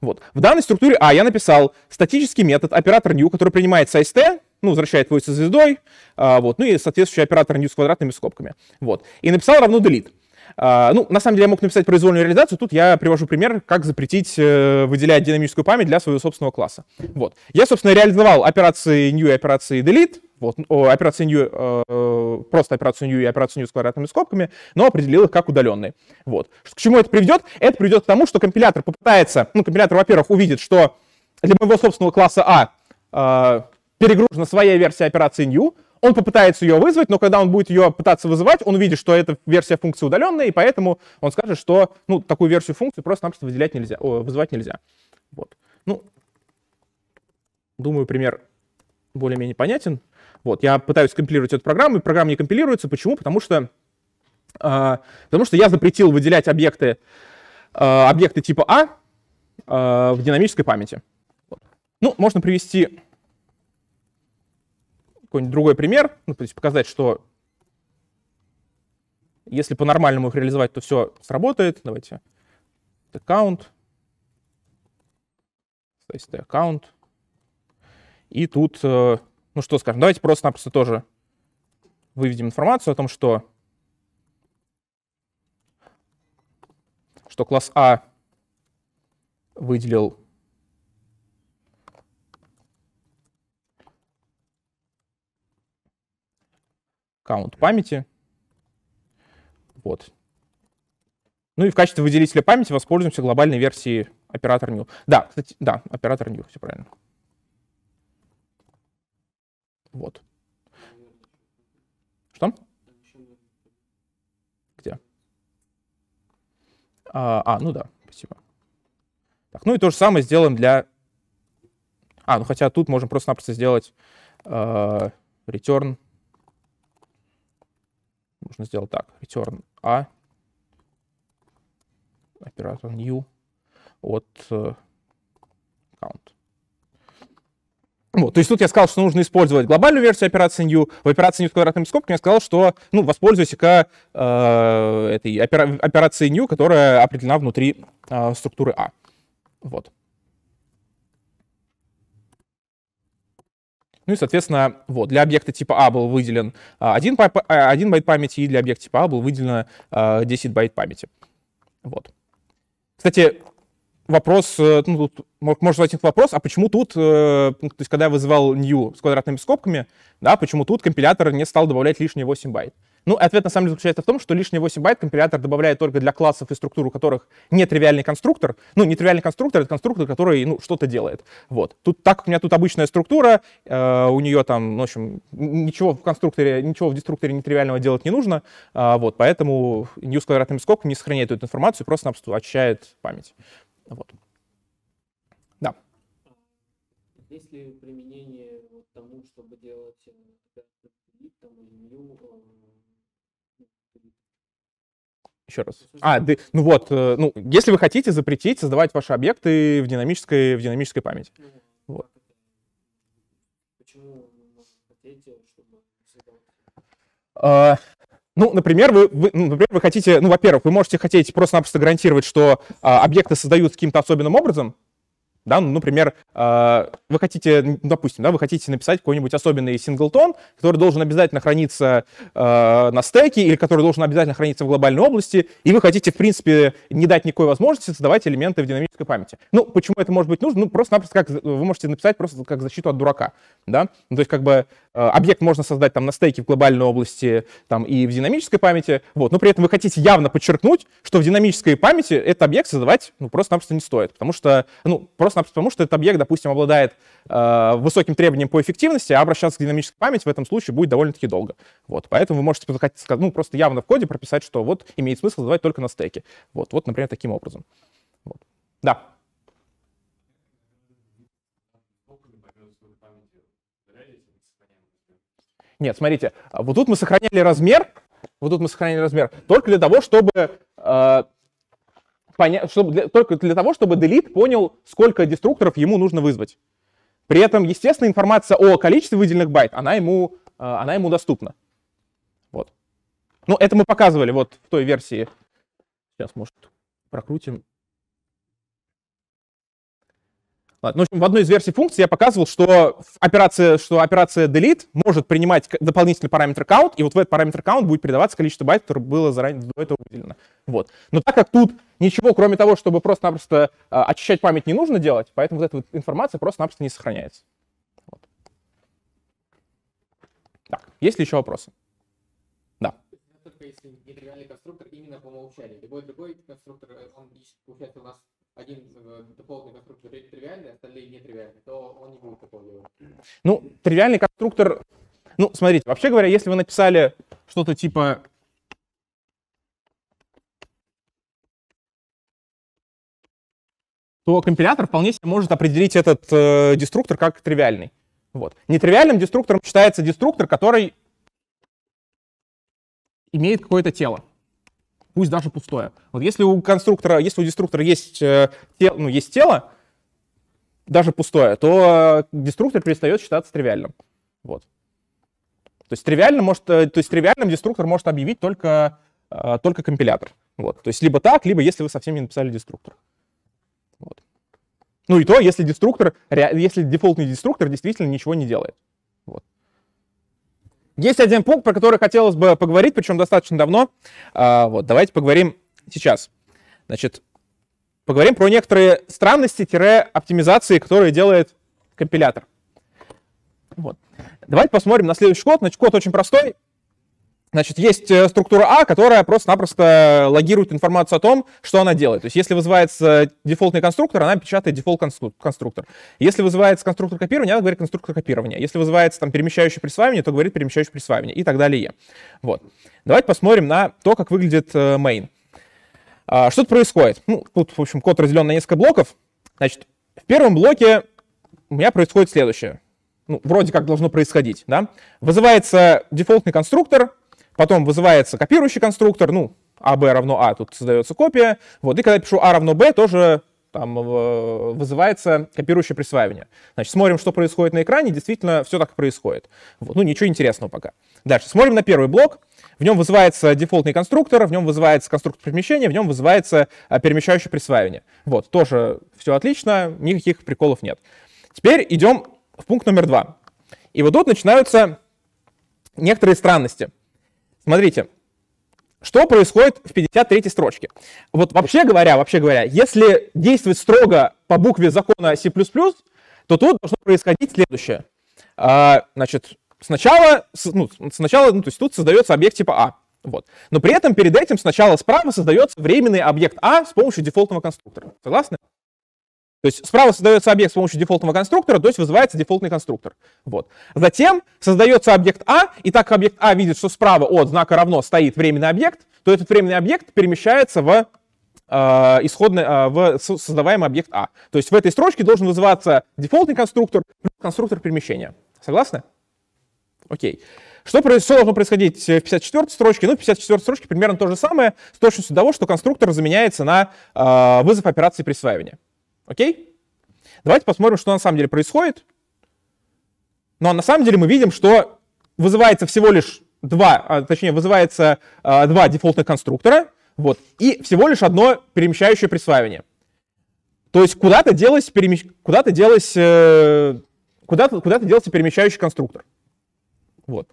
Вот. В данной структуре А я написал статический метод оператор new, который принимает size t, ну, возвращает свой со звездой, а, вот, ну и соответствующий оператор new с квадратными скобками. Вот. И написал равно delete. А, ну, на самом деле, я мог написать произвольную реализацию. Тут я привожу пример, как запретить э, выделять динамическую память для своего собственного класса. Вот. Я, собственно, реализовал операции new и операции delete. Вот, операции new, э, просто операцию new и операцию new с квадратными скобками, но определил их как удаленные. Вот. К чему это приведет? Это приведет к тому, что компилятор попытается, ну, компилятор, во-первых, увидит, что для моего собственного класса А э, перегружена своя версия операции new, он попытается ее вызвать, но когда он будет ее пытаться вызывать, он увидит, что эта версия функции удаленная, и поэтому он скажет, что ну, такую версию функции просто-напросто выделять нельзя, о, вызывать нельзя. Вот. Ну, думаю, пример более-менее понятен. Вот, я пытаюсь компилировать эту программу, и программа не компилируется. Почему? Потому что, э, потому что я запретил выделять объекты, э, объекты типа А э, в динамической памяти. Вот. Ну, можно привести какой-нибудь другой пример, ну, то есть показать, что если по-нормальному их реализовать, то все сработает. Давайте аккаунт. То есть аккаунт. И тут, э, ну что скажем, давайте просто-напросто тоже выведем информацию о том, что, что класс А выделил аккаунт памяти. Вот. Ну и в качестве выделителя памяти воспользуемся глобальной версией оператор new. Да, кстати, да, оператор new, все правильно. Вот. Что? Где? А, а, ну да, спасибо. Так, ну и то же самое сделаем для... А, ну хотя тут можем просто-напросто сделать э, return Нужно сделать так. Return A. Оператор new от э, count. Вот, то есть тут я сказал, что нужно использовать глобальную версию операции new. В операции new с квадратными скобками я сказал, что ну, воспользуйся-ка э, этой опера- операции new, которая определена внутри э, структуры A. Вот. Ну и, соответственно, вот, для объекта типа А был выделен 1, а, 1 а, байт памяти, и для объекта типа А был выделено 10 а, байт памяти. Вот. Кстати, вопрос, э, ну, тут может возникнуть вопрос, а почему тут, э, ну, то есть когда я вызывал new с квадратными скобками, да, почему тут компилятор не стал добавлять лишние 8 байт? Ну, ответ на самом деле заключается в том, что лишние 8 байт компилятор добавляет только для классов и структур, у которых нетривиальный конструктор. Ну, нетривиальный конструктор — это конструктор, который, ну, что-то делает. Вот. Тут, так как у меня тут обычная структура, э, у нее там, ну, в общем, ничего в конструкторе, ничего в деструкторе нетривиального делать не нужно, э, вот, поэтому new с квадратными скобками не сохраняет эту информацию, просто очищает память. Вот. Да. Есть ли применение тому, чтобы делать э, там, new э, еще раз. А, да, ну вот, э, ну, если вы хотите запретить создавать ваши объекты в динамической, в динамической памяти. Ну вот. а, ну, например, вы, вы, ну, например, вы хотите, ну, во-первых, вы можете хотеть просто-напросто гарантировать, что а, объекты создаются каким-то особенным образом, да, ну, например, а, вы хотите, допустим, да, вы хотите написать какой-нибудь особенный синглтон, который должен обязательно храниться а, на стеке или который должен обязательно храниться в глобальной области, и вы хотите, в принципе, не дать никакой возможности создавать элементы в динамической памяти. Ну, почему это может быть нужно? Ну, просто-напросто как вы можете написать просто как защиту от дурака, да, ну, то есть как бы Э, объект можно создать там на стейке в глобальной области там, и в динамической памяти, вот, но при этом вы хотите явно подчеркнуть, что в динамической памяти этот объект создавать ну, просто-напросто не стоит, потому что, ну, просто-напросто потому что этот объект, допустим, обладает э, высоким требованием по эффективности, а обращаться к динамической памяти в этом случае будет довольно-таки долго. Вот, поэтому вы можете ну, просто явно в коде прописать, что вот имеет смысл создавать только на стейке. Вот, вот например, таким образом. Вот. Да. Нет, смотрите, вот тут мы сохраняли размер, вот тут мы сохраняли размер только для того, чтобы, э, поня- чтобы для, только для того, чтобы delete понял, сколько деструкторов ему нужно вызвать. При этом, естественно, информация о количестве выделенных байт, она ему, э, она ему доступна. Вот. Ну, это мы показывали вот в той версии. Сейчас, может, прокрутим. Ладно. Ну, в общем, в одной из версий функции я показывал, что операция, что операция delete может принимать дополнительный параметр count, и вот в этот параметр count будет передаваться количество байт, которое было заранее до этого выделено. Вот. Но так как тут ничего, кроме того, чтобы просто-напросто э, очищать память не нужно делать, поэтому вот эта вот информация просто-напросто не сохраняется. Вот. Так, есть ли еще вопросы? Да. если нейтральный конструктор именно по умолчанию. Любой другой конструктор, он получается у нас один э, дополненный конструктор тривиальный, остальные не то он не будет такого делать. Ну, тривиальный конструктор... Ну, смотрите, вообще говоря, если вы написали что-то типа то компилятор вполне себе может определить этот э, деструктор как тривиальный. Вот. Нетривиальным деструктором считается деструктор, который имеет какое-то тело пусть даже пустое. Вот если у конструктора, если у деструктора есть, э, тело, ну, есть тело, даже пустое, то э, деструктор перестает считаться тривиальным. Вот. То есть тривиально может, э, то есть тривиальным деструктор может объявить только, только компилятор. Вот. То есть либо так, либо если вы совсем не написали деструктор. Вот. Ну и то, если деструктор, если дефолтный деструктор действительно ничего не делает. Есть один пункт, про который хотелось бы поговорить, причем достаточно давно. А, вот, давайте поговорим сейчас. Значит, поговорим про некоторые странности-оптимизации, которые делает компилятор. Вот. Давайте посмотрим на следующий код. Значит, код очень простой. Значит, есть э, структура А, которая просто-напросто логирует информацию о том, что она делает. То есть, если вызывается дефолтный конструктор, она печатает дефолт-конструктор. Если вызывается конструктор копирования, она говорит конструктор копирования. Если вызывается там перемещающее присваивание, то говорит перемещающее присваивание и так далее. Вот. Давайте посмотрим на то, как выглядит э, main. А, что тут происходит? Ну, тут, в общем, код разделен на несколько блоков. Значит, в первом блоке у меня происходит следующее. Ну, вроде как должно происходить, да? Вызывается дефолтный конструктор, Потом вызывается копирующий конструктор, ну, а b равно а, тут создается копия. Вот, и когда я пишу а равно b, тоже там э, вызывается копирующее присваивание. Значит, смотрим, что происходит на экране, действительно, все так и происходит. Вот. Ну, ничего интересного пока. Дальше, смотрим на первый блок. В нем вызывается дефолтный конструктор, в нем вызывается конструктор перемещения, в нем вызывается э, перемещающее присваивание. Вот, тоже все отлично, никаких приколов нет. Теперь идем в пункт номер два. И вот тут начинаются некоторые странности. Смотрите, что происходит в 53 строчке? Вот вообще говоря, вообще говоря, если действовать строго по букве закона C++, то тут должно происходить следующее. А, значит, сначала, ну, сначала, ну, то есть тут создается объект типа А. Вот. Но при этом перед этим сначала справа создается временный объект А с помощью дефолтного конструктора. Согласны? То есть справа создается объект с помощью дефолтного конструктора, то есть вызывается дефолтный конструктор. Вот. Затем создается объект А, и так как объект А видит, что справа от знака равно стоит временный объект, то этот временный объект перемещается в э, исходный, э, в создаваемый объект А. То есть в этой строчке должен вызываться дефолтный конструктор плюс конструктор перемещения. Согласны? Окей. Что, что должно происходить в 54 строчке? Ну, в 54 строчке примерно то же самое, с точностью того, что конструктор заменяется на э, вызов операции присваивания. Окей? Давайте посмотрим, что на самом деле происходит. Но ну, а на самом деле мы видим, что вызывается всего лишь два, а, точнее, вызывается а, два дефолтных конструктора, вот, и всего лишь одно перемещающее присваивание. То есть куда-то делось, перемещ... куда-то делось, э, куда-то, куда-то делся перемещающий конструктор. Вот.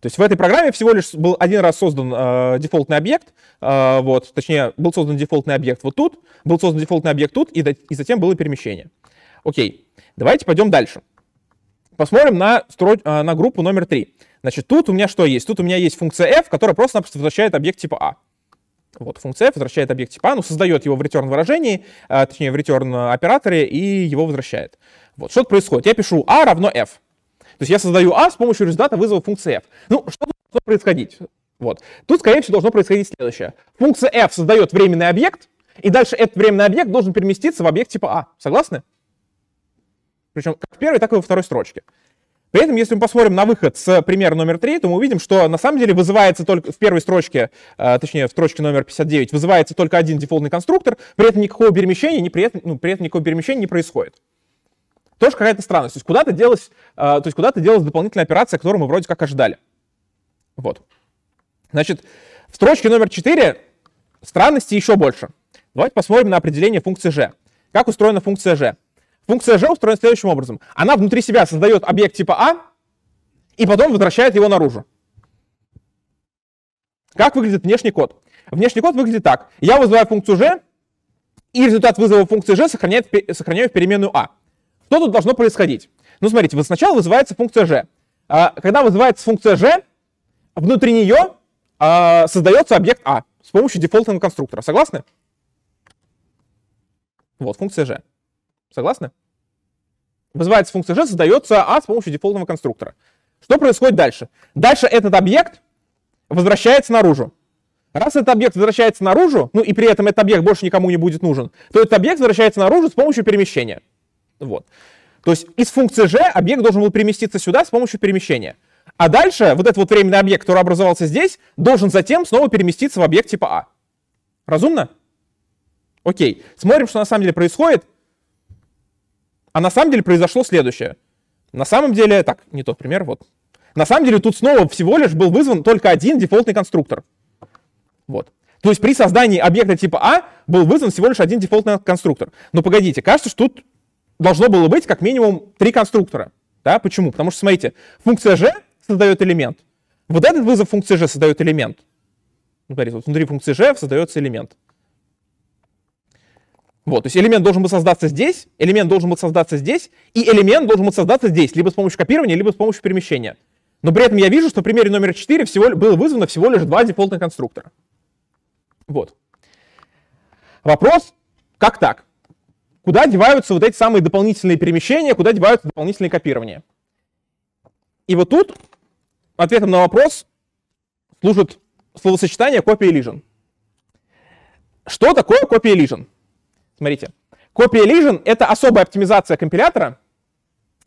То есть в этой программе всего лишь был один раз создан э, дефолтный объект, э, вот, точнее, был создан дефолтный объект вот тут, был создан дефолтный объект тут, и, и затем было перемещение. Окей, давайте пойдем дальше. Посмотрим на, стро... Э, на группу номер 3. Значит, тут у меня что есть? Тут у меня есть функция f, которая просто-напросто возвращает объект типа а. Вот, функция f возвращает объект типа а, ну, создает его в return выражении, э, точнее, в return операторе, и его возвращает. Вот, что происходит? Я пишу а равно f. То есть я создаю А с помощью результата вызова функции f. Ну, что должно происходить? Вот. Тут, скорее всего, должно происходить следующее. Функция f создает временный объект, и дальше этот временный объект должен переместиться в объект типа А. Согласны? Причем как в первой, так и во второй строчке. При этом, если мы посмотрим на выход с примера номер 3, то мы увидим, что на самом деле вызывается только в первой строчке, э, точнее, в строчке номер 59, вызывается только один дефолтный конструктор, при этом никакого перемещения, при этом, ну, при этом никакого перемещения не происходит. Тоже какая-то странность. То есть куда-то делась, э, то есть куда-то делась дополнительная операция, которую мы вроде как ожидали. Вот. Значит, в строчке номер 4 странности еще больше. Давайте посмотрим на определение функции g. Как устроена функция g? Функция g устроена следующим образом. Она внутри себя создает объект типа а и потом возвращает его наружу. Как выглядит внешний код? Внешний код выглядит так. Я вызываю функцию g, и результат вызова функции g сохраняет, сохраняю в переменную а. Что тут должно происходить? Ну, смотрите, вот сначала вызывается функция g. А, когда вызывается функция g, внутри нее а, создается объект a «А» с помощью дефолтного конструктора. Согласны? Вот, функция g. Согласны? Вызывается функция g, создается a «А» с помощью дефолтного конструктора. Что происходит дальше? Дальше этот объект возвращается наружу. Раз этот объект возвращается наружу, ну и при этом этот объект больше никому не будет нужен, то этот объект возвращается наружу с помощью перемещения. Вот. То есть из функции g объект должен был переместиться сюда с помощью перемещения. А дальше вот этот вот временный объект, который образовался здесь, должен затем снова переместиться в объект типа А. Разумно? Окей. Смотрим, что на самом деле происходит. А на самом деле произошло следующее. На самом деле, так, не тот пример, вот. На самом деле тут снова всего лишь был вызван только один дефолтный конструктор. Вот. То есть при создании объекта типа А был вызван всего лишь один дефолтный конструктор. Но погодите, кажется, что тут должно было быть как минимум три конструктора. Да? Почему? Потому что, смотрите, функция g создает элемент. Вот этот вызов функции g создает элемент. Ну, смотрите, вот внутри функции g создается элемент. Вот, то есть элемент должен был создаться здесь, элемент должен был создаться здесь, и элемент должен был создаться здесь, либо с помощью копирования, либо с помощью перемещения. Но при этом я вижу, что в примере номер 4 всего, было вызвано всего лишь два дефолтных конструктора. Вот. Вопрос, как так? куда деваются вот эти самые дополнительные перемещения, куда деваются дополнительные копирования. И вот тут ответом на вопрос служит словосочетание copy elision. Что такое copy elision? Смотрите, copy elision — это особая оптимизация компилятора,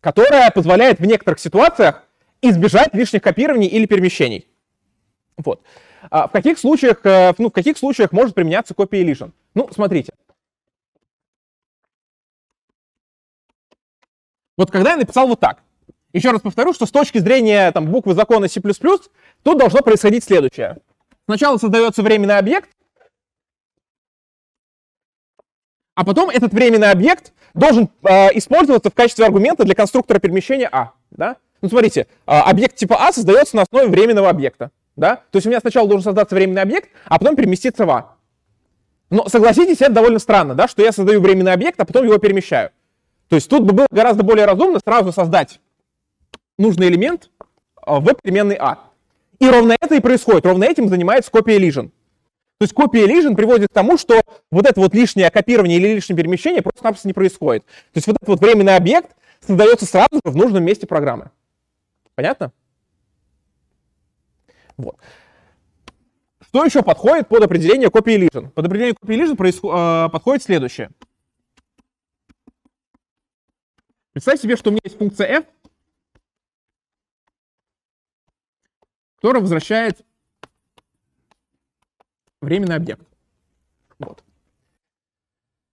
которая позволяет в некоторых ситуациях избежать лишних копирований или перемещений. Вот. А в каких случаях, э, ну, в каких случаях может применяться copy elision? Ну, смотрите, Вот когда я написал вот так. Еще раз повторю, что с точки зрения там, буквы закона C++ тут должно происходить следующее. Сначала создается временный объект, а потом этот временный объект должен э, использоваться в качестве аргумента для конструктора перемещения А. Да? Ну, смотрите, э, объект типа А создается на основе временного объекта. Да? То есть у меня сначала должен создаться временный объект, а потом переместиться в А. Но согласитесь, это довольно странно, да, что я создаю временный объект, а потом его перемещаю. То есть тут бы было гораздо более разумно сразу создать нужный элемент а, веб-переменной А. И ровно это и происходит, ровно этим занимается копия Elision. То есть копия Elision приводит к тому, что вот это вот лишнее копирование или лишнее перемещение просто-напросто не происходит. То есть вот этот вот временный объект создается сразу же в нужном месте программы. Понятно? Вот. Что еще подходит под определение копии Elision? Под определение копии Elision происход... А, подходит следующее. Представь себе, что у меня есть функция f, которая возвращает временный объект. Вот.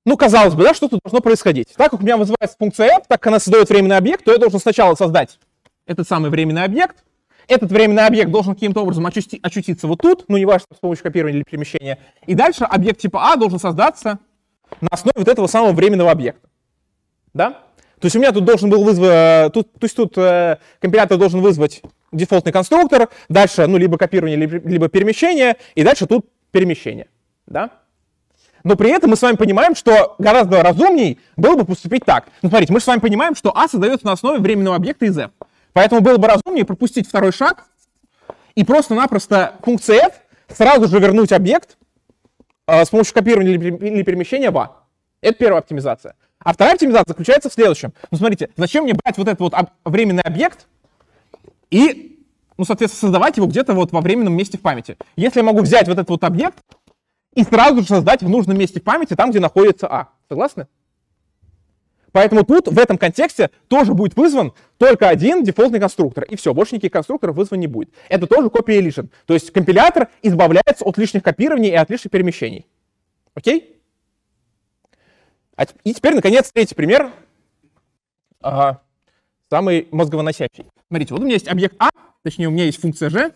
Ну, казалось бы, да, что тут должно происходить. Так как у меня вызывается функция f, так как она создает временный объект, то я должен сначала создать этот самый временный объект. Этот временный объект должен каким-то образом очути, очутиться вот тут, ну, неважно, с помощью копирования или перемещения. И дальше объект типа А должен создаться на основе вот этого самого временного объекта. Да? То есть у меня тут должен был вызвать, э, тут, то есть тут э, компилятор должен вызвать дефолтный конструктор, дальше, ну, либо копирование, либо, перемещение, и дальше тут перемещение, да? Но при этом мы с вами понимаем, что гораздо разумней было бы поступить так. Ну, смотрите, мы же с вами понимаем, что А создается на основе временного объекта из F. Поэтому было бы разумнее пропустить второй шаг и просто-напросто функция F сразу же вернуть объект э, с помощью копирования или перемещения в А. Это первая оптимизация. А вторая оптимизация заключается в следующем. Ну, смотрите, зачем мне брать вот этот вот об- временный объект и, ну, соответственно, создавать его где-то вот во временном месте в памяти? Если я могу взять вот этот вот объект и сразу же создать в нужном месте в памяти, там, где находится А. Согласны? Поэтому тут, в этом контексте, тоже будет вызван только один дефолтный конструктор. И все, больше никаких конструкторов вызван не будет. Это тоже копия elision. То есть компилятор избавляется от лишних копирований и от лишних перемещений. Окей? А и теперь, наконец, третий пример. Ага. Самый мозговоносящий. Смотрите, вот у меня есть объект А, точнее, у меня есть функция g,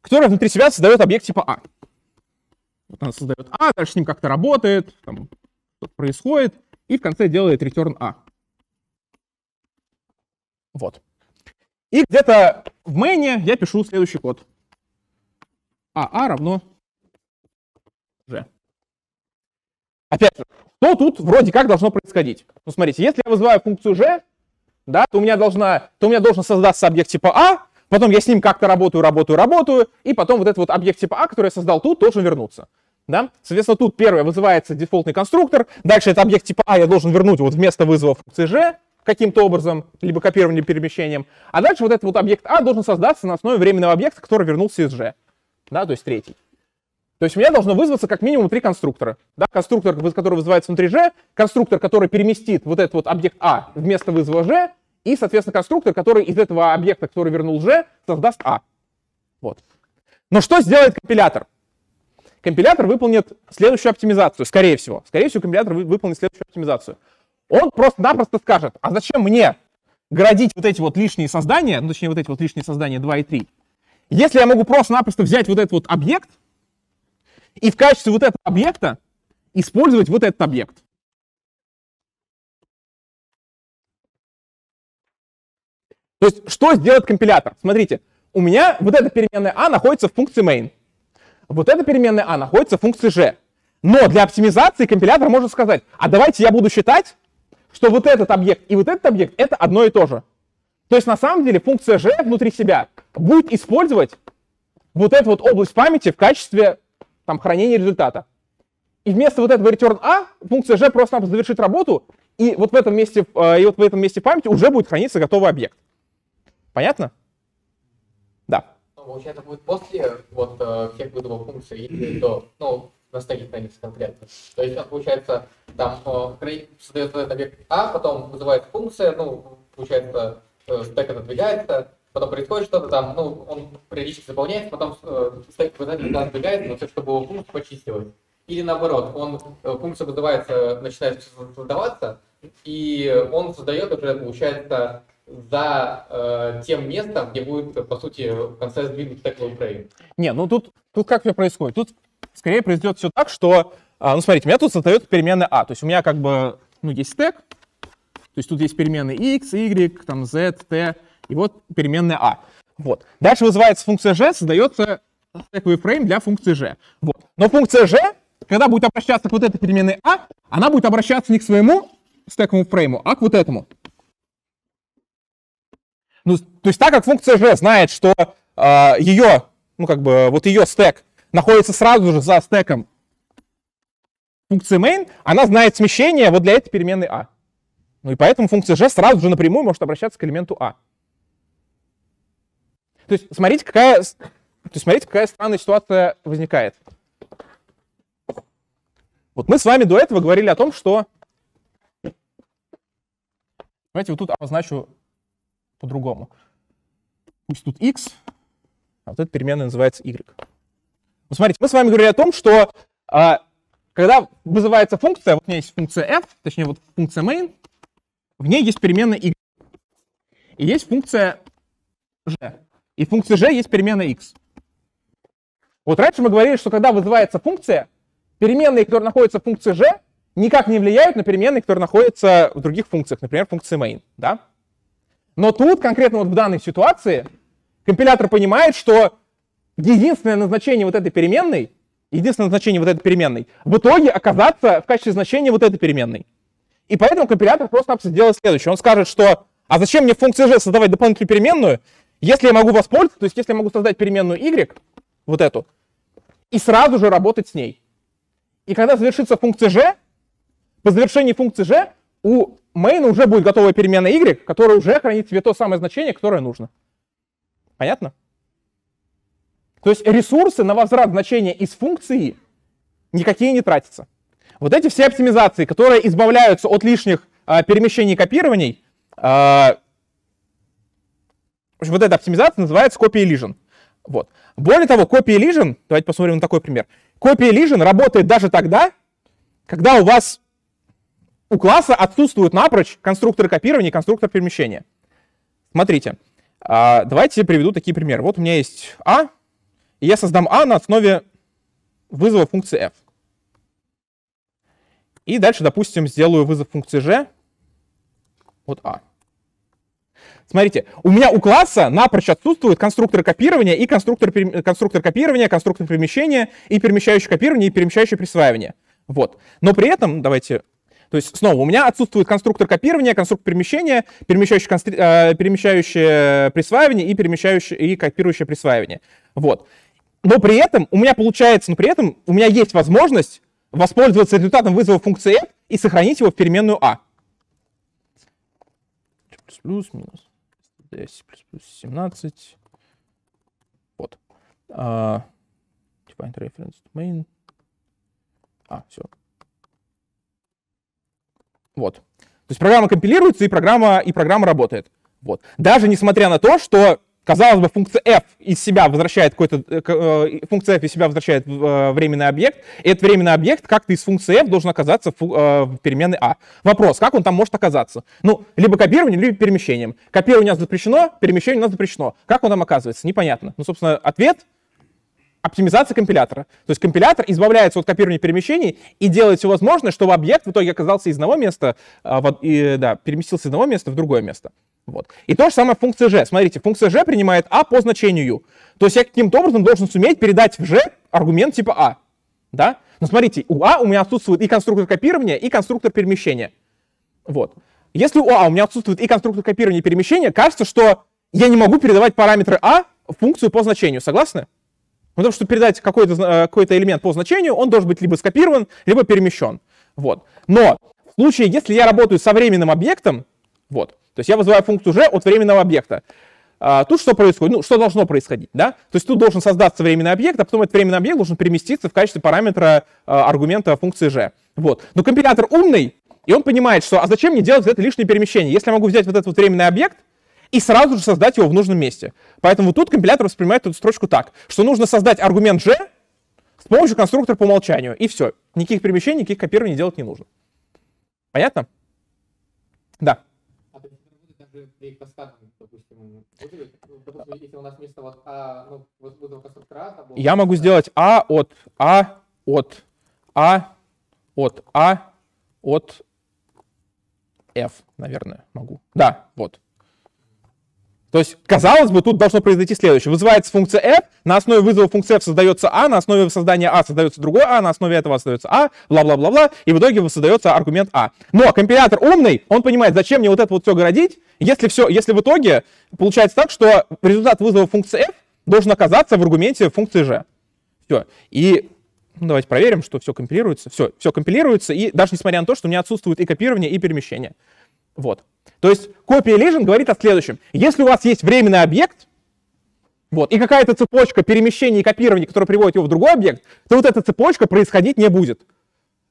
которая внутри себя создает объект типа А. Вот она создает А, дальше с ним как-то работает, там что-то происходит, и в конце делает return А. Вот. И где-то в мейне я пишу следующий код. А, А равно Опять же, что тут вроде как должно происходить? Ну, смотрите, если я вызываю функцию g, да, то у меня, должна, то у меня должен создаться объект типа а, потом я с ним как-то работаю, работаю, работаю, и потом вот этот вот объект типа а, который я создал тут, должен вернуться. Да? Соответственно, тут первое вызывается дефолтный конструктор, дальше этот объект типа а я должен вернуть вот вместо вызова функции g каким-то образом, либо копированием, либо перемещением, а дальше вот этот вот объект а должен создаться на основе временного объекта, который вернулся из g, да, то есть третий. То есть у меня должно вызваться как минимум три конструктора. Да? Конструктор, который вызывается внутри G, конструктор, который переместит вот этот вот объект А вместо вызова G, и, соответственно, конструктор, который из этого объекта, который вернул G, создаст А. Вот. Но что сделает компилятор? Компилятор выполнит следующую оптимизацию, скорее всего. Скорее всего, компилятор выполнит следующую оптимизацию. Он просто-напросто скажет, а зачем мне градить вот эти вот лишние создания, ну, точнее, вот эти вот лишние создания 2 и 3, если я могу просто-напросто взять вот этот вот объект, и в качестве вот этого объекта использовать вот этот объект. То есть что сделает компилятор? Смотрите, у меня вот эта переменная а находится в функции main. Вот эта переменная а находится в функции g. Но для оптимизации компилятор может сказать, а давайте я буду считать, что вот этот объект и вот этот объект это одно и то же. То есть на самом деле функция g внутри себя будет использовать вот эту вот область памяти в качестве там, хранение результата. И вместо вот этого return A функция g просто нам завершит работу, и вот в этом месте, э, и вот в этом месте памяти уже будет храниться готовый объект. Понятно? Да. Ну, получается, будет после вот э, всех выдумок функций или до, ну, на стеке хранится конкретно. То есть, получается, там э, создается этот объект А, потом вызывает функция, ну, получается, стек отодвигается, потом происходит что-то там, ну, он периодически заполняется, потом э, стек показателей сбегает, но все, чтобы было в почистилось. Или наоборот, он, функция э, вызывается, начинает создаваться, и он создает уже, получается, за э, тем местом, где будет, по сути, в конце сдвинут стековый фрейм. Не, ну тут, тут как все происходит? Тут скорее произойдет все так, что, а, ну смотрите, у меня тут создается переменная А, то есть у меня как бы, ну, есть стек, то есть тут есть переменные x, y, там, z, t, и вот переменная а. Вот. Дальше вызывается функция g, создается стековый фрейм для функции g. Вот. Но функция g, когда будет обращаться к вот этой переменной а, она будет обращаться не к своему стековому фрейму, а к вот этому. Ну, то есть так как функция g знает, что э, а, ее, ну как бы вот ее стек находится сразу же за стеком функции main, она знает смещение вот для этой переменной a. А. Ну и поэтому функция g сразу же напрямую может обращаться к элементу a. А. То есть смотрите, какая, то есть смотрите, какая странная ситуация возникает. Вот мы с вами до этого говорили о том, что... Давайте вот тут обозначу по-другому. Пусть тут x, а вот эта переменная называется y. смотрите, мы с вами говорили о том, что а, когда вызывается функция, вот у меня есть функция f, точнее вот функция main, в ней есть переменная y. И есть функция g. И в функции g есть переменная x. Вот раньше мы говорили, что когда вызывается функция, переменные, которые находятся в функции g, никак не влияют на переменные, которые находятся в других функциях, например, функции main. Да? Но тут, конкретно вот в данной ситуации, компилятор понимает, что единственное назначение вот этой переменной, единственное назначение вот этой переменной, в итоге оказаться в качестве значения вот этой переменной. И поэтому компилятор просто сделает следующее. Он скажет, что а зачем мне в функции g создавать дополнительную переменную, если я могу воспользоваться, то есть если я могу создать переменную y, вот эту, и сразу же работать с ней. И когда завершится функция g, по завершении функции g у main уже будет готовая переменная y, которая уже хранит себе то самое значение, которое нужно. Понятно? То есть ресурсы на возврат значения из функции никакие не тратятся. Вот эти все оптимизации, которые избавляются от лишних э, перемещений и копирований, э, в общем, вот эта оптимизация называется copy elision. Вот. Более того, copy elision, давайте посмотрим на такой пример. Copy elision работает даже тогда, когда у вас у класса отсутствуют напрочь конструкторы копирования и конструктор перемещения. Смотрите, а, давайте приведу такие примеры. Вот у меня есть А, и я создам А на основе вызова функции f. И дальше, допустим, сделаю вызов функции g от А. Смотрите, у меня у класса напрочь отсутствует конструктор копирования и конструктор, э, конструктор копирования, конструктор перемещения и перемещающий копирование и перемещающее присваивание. Вот. Но при этом, давайте то есть, снова, у меня отсутствует конструктор копирования, конструктор перемещения, перемещающий, констр... э, перемещающее присваивание и, перемещающее, и копирующее присваивание. Вот. Но при этом у меня получается, но при этом у меня есть возможность воспользоваться результатом вызова функции f и сохранить его в переменную a. А плюс, плюс минус 10 плюс плюс 17. Вот. Uh, define reference domain. А, все. Вот. То есть программа компилируется, и программа, и программа работает. Вот. Даже несмотря на то, что Казалось бы, функция f из себя возвращает какой-то, э, э, функция f из себя возвращает э, временный объект, и этот временный объект как-то из функции f должен оказаться в, переменной a. А. Вопрос, как он там может оказаться? Ну, либо копированием, либо перемещением. Копирование у нас запрещено, перемещение у нас запрещено. Как он там оказывается? Непонятно. Ну, собственно, ответ оптимизация компилятора. То есть компилятор избавляется от копирования перемещений и делает все возможное, чтобы объект в итоге оказался из одного места, а, да, переместился из одного места в другое место. Вот. И то же самое функция g. Смотрите, функция g принимает a а по значению То есть я каким-то образом должен суметь передать в g аргумент типа a. А. Да? Но смотрите, у a а у меня отсутствует и конструктор копирования, и конструктор перемещения. Вот. Если у a у меня отсутствует и конструктор копирования, и перемещения, кажется, что я не могу передавать параметры a в функцию по значению. Согласны? Ну, потому что передать какой-то э, какой, -то, элемент по значению, он должен быть либо скопирован, либо перемещен. Вот. Но в случае, если я работаю со временным объектом, вот. То есть я вызываю функцию g от временного объекта. А, тут что происходит? Ну, что должно происходить, да? То есть тут должен создаться временный объект, а потом этот временный объект должен переместиться в качестве параметра а, аргумента функции g. Вот. Но компилятор умный, и он понимает, что а зачем мне делать это лишнее перемещение, если я могу взять вот этот вот временный объект и сразу же создать его в нужном месте. Поэтому тут компилятор воспринимает эту строчку так, что нужно создать аргумент g с помощью конструктора по умолчанию, и все. Никаких перемещений, никаких копирований делать не нужно. Понятно? Да их рассказываем, допустим, ну, допустим, если у нас вместо вот А, ну, вот вызов конструктора... А, Я могу сделать А от А от А от А от F, наверное, могу. Да, вот. То есть, казалось бы, тут должно произойти следующее. Вызывается функция f, на основе вызова функции f создается a, а, на основе создания a а создается другой a, а, на основе этого создается a, бла-бла-бла-бла, и в итоге создается аргумент a. Но компилятор умный, он понимает, зачем мне вот это вот все городить, если, все, если в итоге получается так, что результат вызова функции f должен оказаться в аргументе функции g. Все. И ну, давайте проверим, что все компилируется. Все, все компилируется, и даже несмотря на то, что у меня отсутствует и копирование, и перемещение. Вот. То есть копия Legion говорит о следующем. Если у вас есть временный объект, вот, и какая-то цепочка перемещения и копирования, которая приводит его в другой объект, то вот эта цепочка происходить не будет.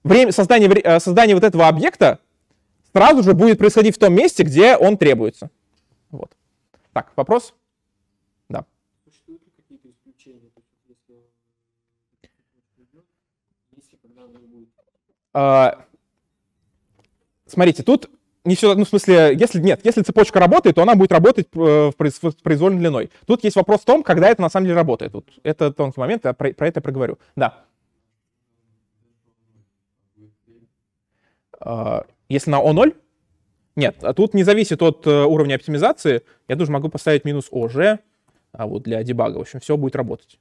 Время, создание, э, создание вот этого объекта сразу же будет происходить в том месте, где он требуется. Вот. Так, вопрос? Да. А, смотрите, тут не все, ну, в смысле, если нет, если цепочка работает, то она будет работать э, произвольной длиной. Тут есть вопрос в том, когда это на самом деле работает. Вот это тонкий момент, я про, про это проговорю. Да. А, если на o 0 Нет, а тут не зависит от э, уровня оптимизации. Я тоже могу поставить минус ОЖ, а вот для дебага, в общем, все будет работать.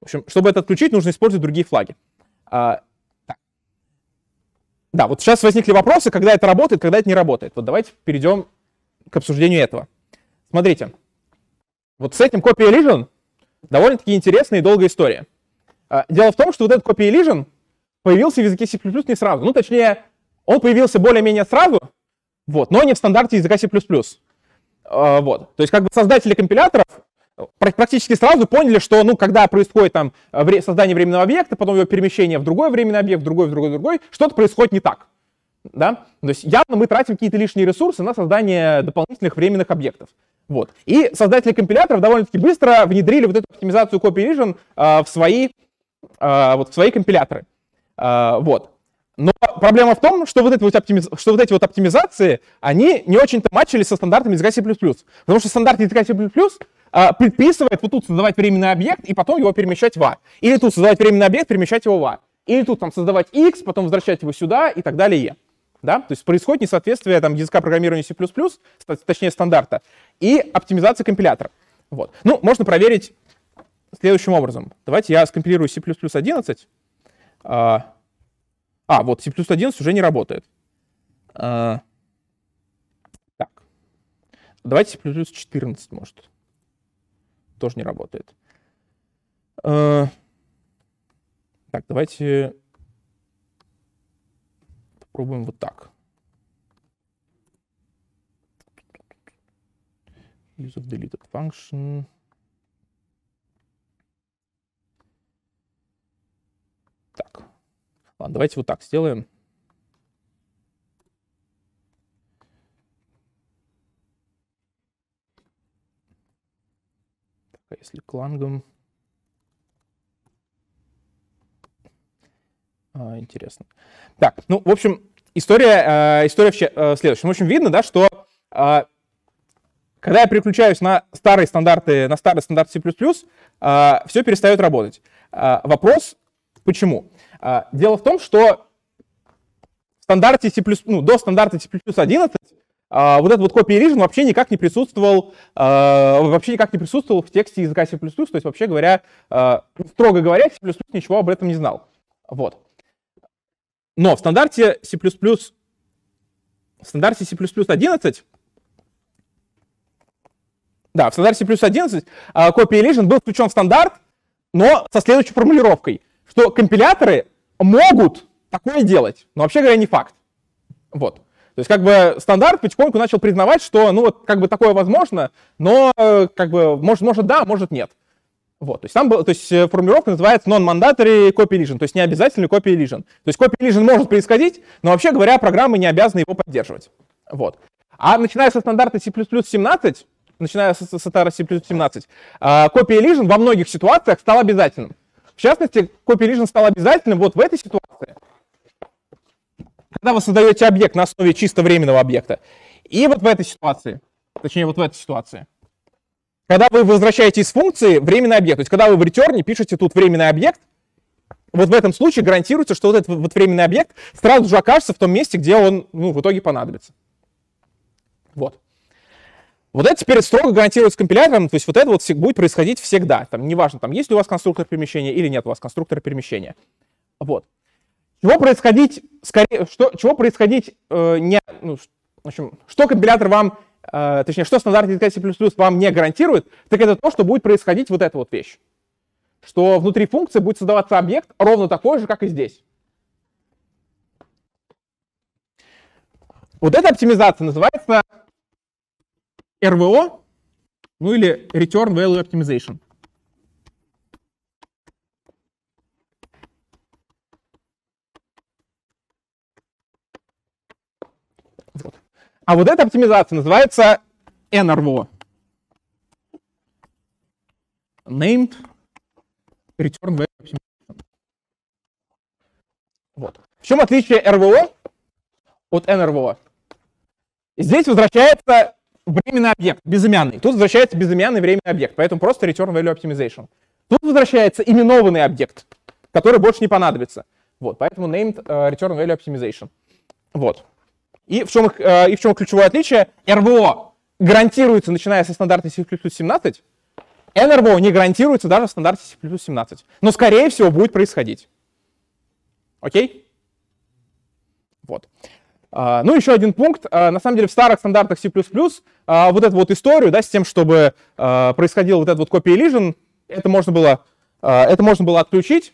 В общем, чтобы это отключить, нужно использовать другие флаги. А, да, вот сейчас возникли вопросы, когда это работает, когда это не работает. Вот давайте перейдем к обсуждению этого. Смотрите, вот с этим Copy Elision довольно-таки интересная и долгая история. А, дело в том, что вот этот Copy Elision появился в языке C++ не сразу. Ну, точнее, он появился более-менее сразу, вот, но не в стандарте языка C++. А, вот. То есть как бы создатели компиляторов практически сразу поняли, что, ну, когда происходит там э, создание временного объекта, потом его перемещение в другой временный объект, в другой, в другой, в другой, что-то происходит не так. Да? То есть явно мы тратим какие-то лишние ресурсы на создание дополнительных временных объектов. Вот. И создатели компиляторов довольно-таки быстро внедрили вот эту оптимизацию CopyVision э, в, свои, э, вот, в свои компиляторы. Э, вот. Но проблема в том, что вот, эти вот оптимиз... что вот эти вот оптимизации, они не очень-то матчились со стандартами языка C++. Потому что стандарт языка C++ предписывает вот тут создавать временный объект и потом его перемещать в A. А. Или тут создавать временный объект, перемещать его в A. А. Или тут там создавать X, потом возвращать его сюда и так далее. Да? То есть происходит несоответствие там, языка программирования C++, точнее стандарта, и оптимизация компилятора. Вот. Ну, можно проверить следующим образом. Давайте я скомпилирую C++ 11. А, вот C++ 11 уже не работает. А, так. Давайте C++ 14, может. Тоже не работает. А, так, давайте попробуем вот так. Use of deleted function. Так. Ладно, давайте вот так сделаем. а если клангом? А, интересно. Так, ну, в общем, история, э, история вообще э, следующая. в общем, видно, да, что э, когда я переключаюсь на старые стандарты, на старый стандарт C++, э, все перестает работать. вопрос, Почему? А, дело в том, что в стандарте C++, ну, до стандарта C++11 а, вот этот вот copy origin вообще никак не присутствовал, а, вообще никак не присутствовал в тексте языка C++, то есть вообще говоря, строго говоря, C++ ничего об этом не знал. Вот. Но в стандарте C++, в стандарте C++11 да, в стандарте C++ 11 copy elision был включен в стандарт, но со следующей формулировкой – что компиляторы могут такое делать, но вообще говоря, не факт. Вот. То есть как бы стандарт потихоньку начал признавать, что ну вот как бы такое возможно, но как бы может, может да, может нет. Вот, то есть там был, то есть э, формулировка называется non-mandatory copy elision, то есть необязательный copy elision. То есть copy elision может происходить, но вообще говоря, программы не обязаны его поддерживать. Вот. А начиная со стандарта C++17, начиная со, со стандарта C++17, э, copy elision во многих ситуациях стал обязательным. В частности, Copy Origin стал обязательным вот в этой ситуации, когда вы создаете объект на основе чисто временного объекта. И вот в этой ситуации, точнее, вот в этой ситуации. Когда вы возвращаете из функции временный объект, то есть когда вы в return пишете тут временный объект, вот в этом случае гарантируется, что вот этот вот временный объект сразу же окажется в том месте, где он ну, в итоге понадобится. Вот. Вот это теперь строго гарантируется компилятором, то есть вот это вот будет происходить всегда. Там, неважно, там есть ли у вас конструктор перемещения или нет у вас конструктора перемещения. Вот. Чего происходить, скорее, что, чего происходить, э, не, ну, в общем, что компилятор вам, э, точнее, что стандарт C++ вам не гарантирует, так это то, что будет происходить вот эта вот вещь. Что внутри функции будет создаваться объект ровно такой же, как и здесь. Вот эта оптимизация называется РВО, ну или Return Value Optimization. Вот. А вот эта оптимизация называется NRVO. Named Return Value Optimization. Вот. В чем отличие РВО от NRVO? Здесь возвращается временный объект, безымянный. Тут возвращается безымянный временный объект, поэтому просто return value optimization. Тут возвращается именованный объект, который больше не понадобится. Вот, поэтому named uh, return value optimization. Вот. И в чем, их, э, и в чем ключевое отличие? РВО гарантируется, начиная со стандарта C++ 17, NRVO не гарантируется даже в стандарте C++ 17. Но, скорее всего, будет происходить. Окей? Вот. А, ну, еще один пункт. А, на самом деле, в старых стандартах C++ а, вот эту вот историю, да, с тем, чтобы происходил вот этот вот copy elision, это можно было, это можно было отключить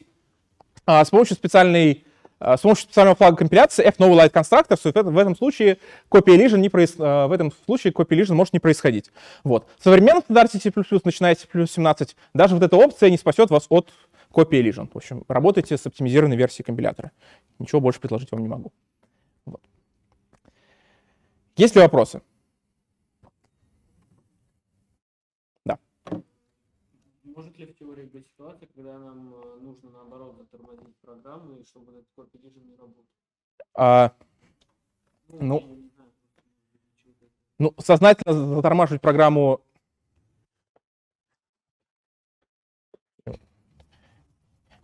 с помощью специальной с помощью специального флага компиляции f no light constructor, в этом случае copy elision не проис... в этом случае copy elision может не происходить. Вот. В современном стандарте C++, начиная с C++17, даже вот эта опция не спасет вас от copy elision. В общем, работайте с оптимизированной версией компилятора. Ничего больше предложить вам не могу. Есть ли вопросы? Да. Может ли в теории быть ситуация, когда нам э, нужно наоборот затормозить программу, и чтобы этот код режим не работал? А, ну, ну, ну, сознательно затормаживать программу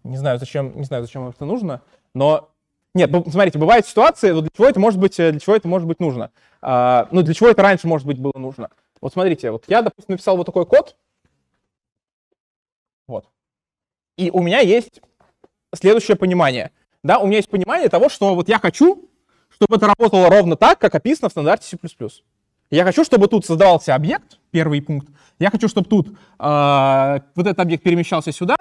не знаю, зачем, не знаю, зачем это нужно, но нет, ну, смотрите, бывают ситуации, для чего это может быть, э, для чего это может быть нужно. А, ну, для чего это раньше, может быть, было нужно. Вот смотрите, вот я, допустим, написал вот такой код. Вот. И у меня есть следующее понимание. Да, у меня есть понимание того, что вот я хочу, чтобы это работало ровно так, как описано в стандарте C++. Я хочу, чтобы тут создавался объект, первый пункт. Я хочу, чтобы тут э, вот этот объект перемещался сюда.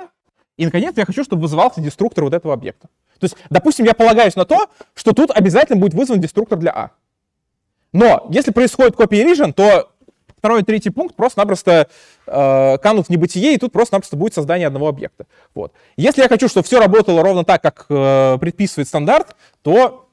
И, наконец, я хочу, чтобы вызывался деструктор вот этого объекта. То есть, допустим, я полагаюсь на то, что тут обязательно будет вызван деструктор для А. Но если происходит копия revision, то второй и третий пункт просто-напросто э, канут в небытие, и тут просто-напросто будет создание одного объекта. Вот. Если я хочу, чтобы все работало ровно так, как э, предписывает стандарт, то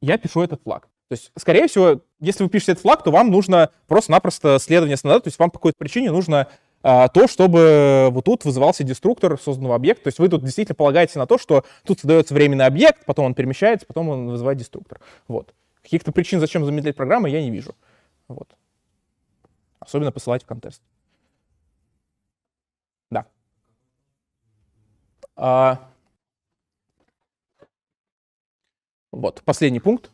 я пишу этот флаг. То есть, скорее всего, если вы пишете этот флаг, то вам нужно просто-напросто следование стандарта, то есть вам по какой-то причине нужно а, то, чтобы э, вот тут вызывался деструктор созданного объекта. То есть вы тут действительно полагаете на то, что тут создается временный объект, потом он перемещается, потом он вызывает деструктор. Вот. Каких-то причин, зачем замедлять программу, я не вижу. Вот. Особенно посылать в контест. Да. А... Вот, последний пункт.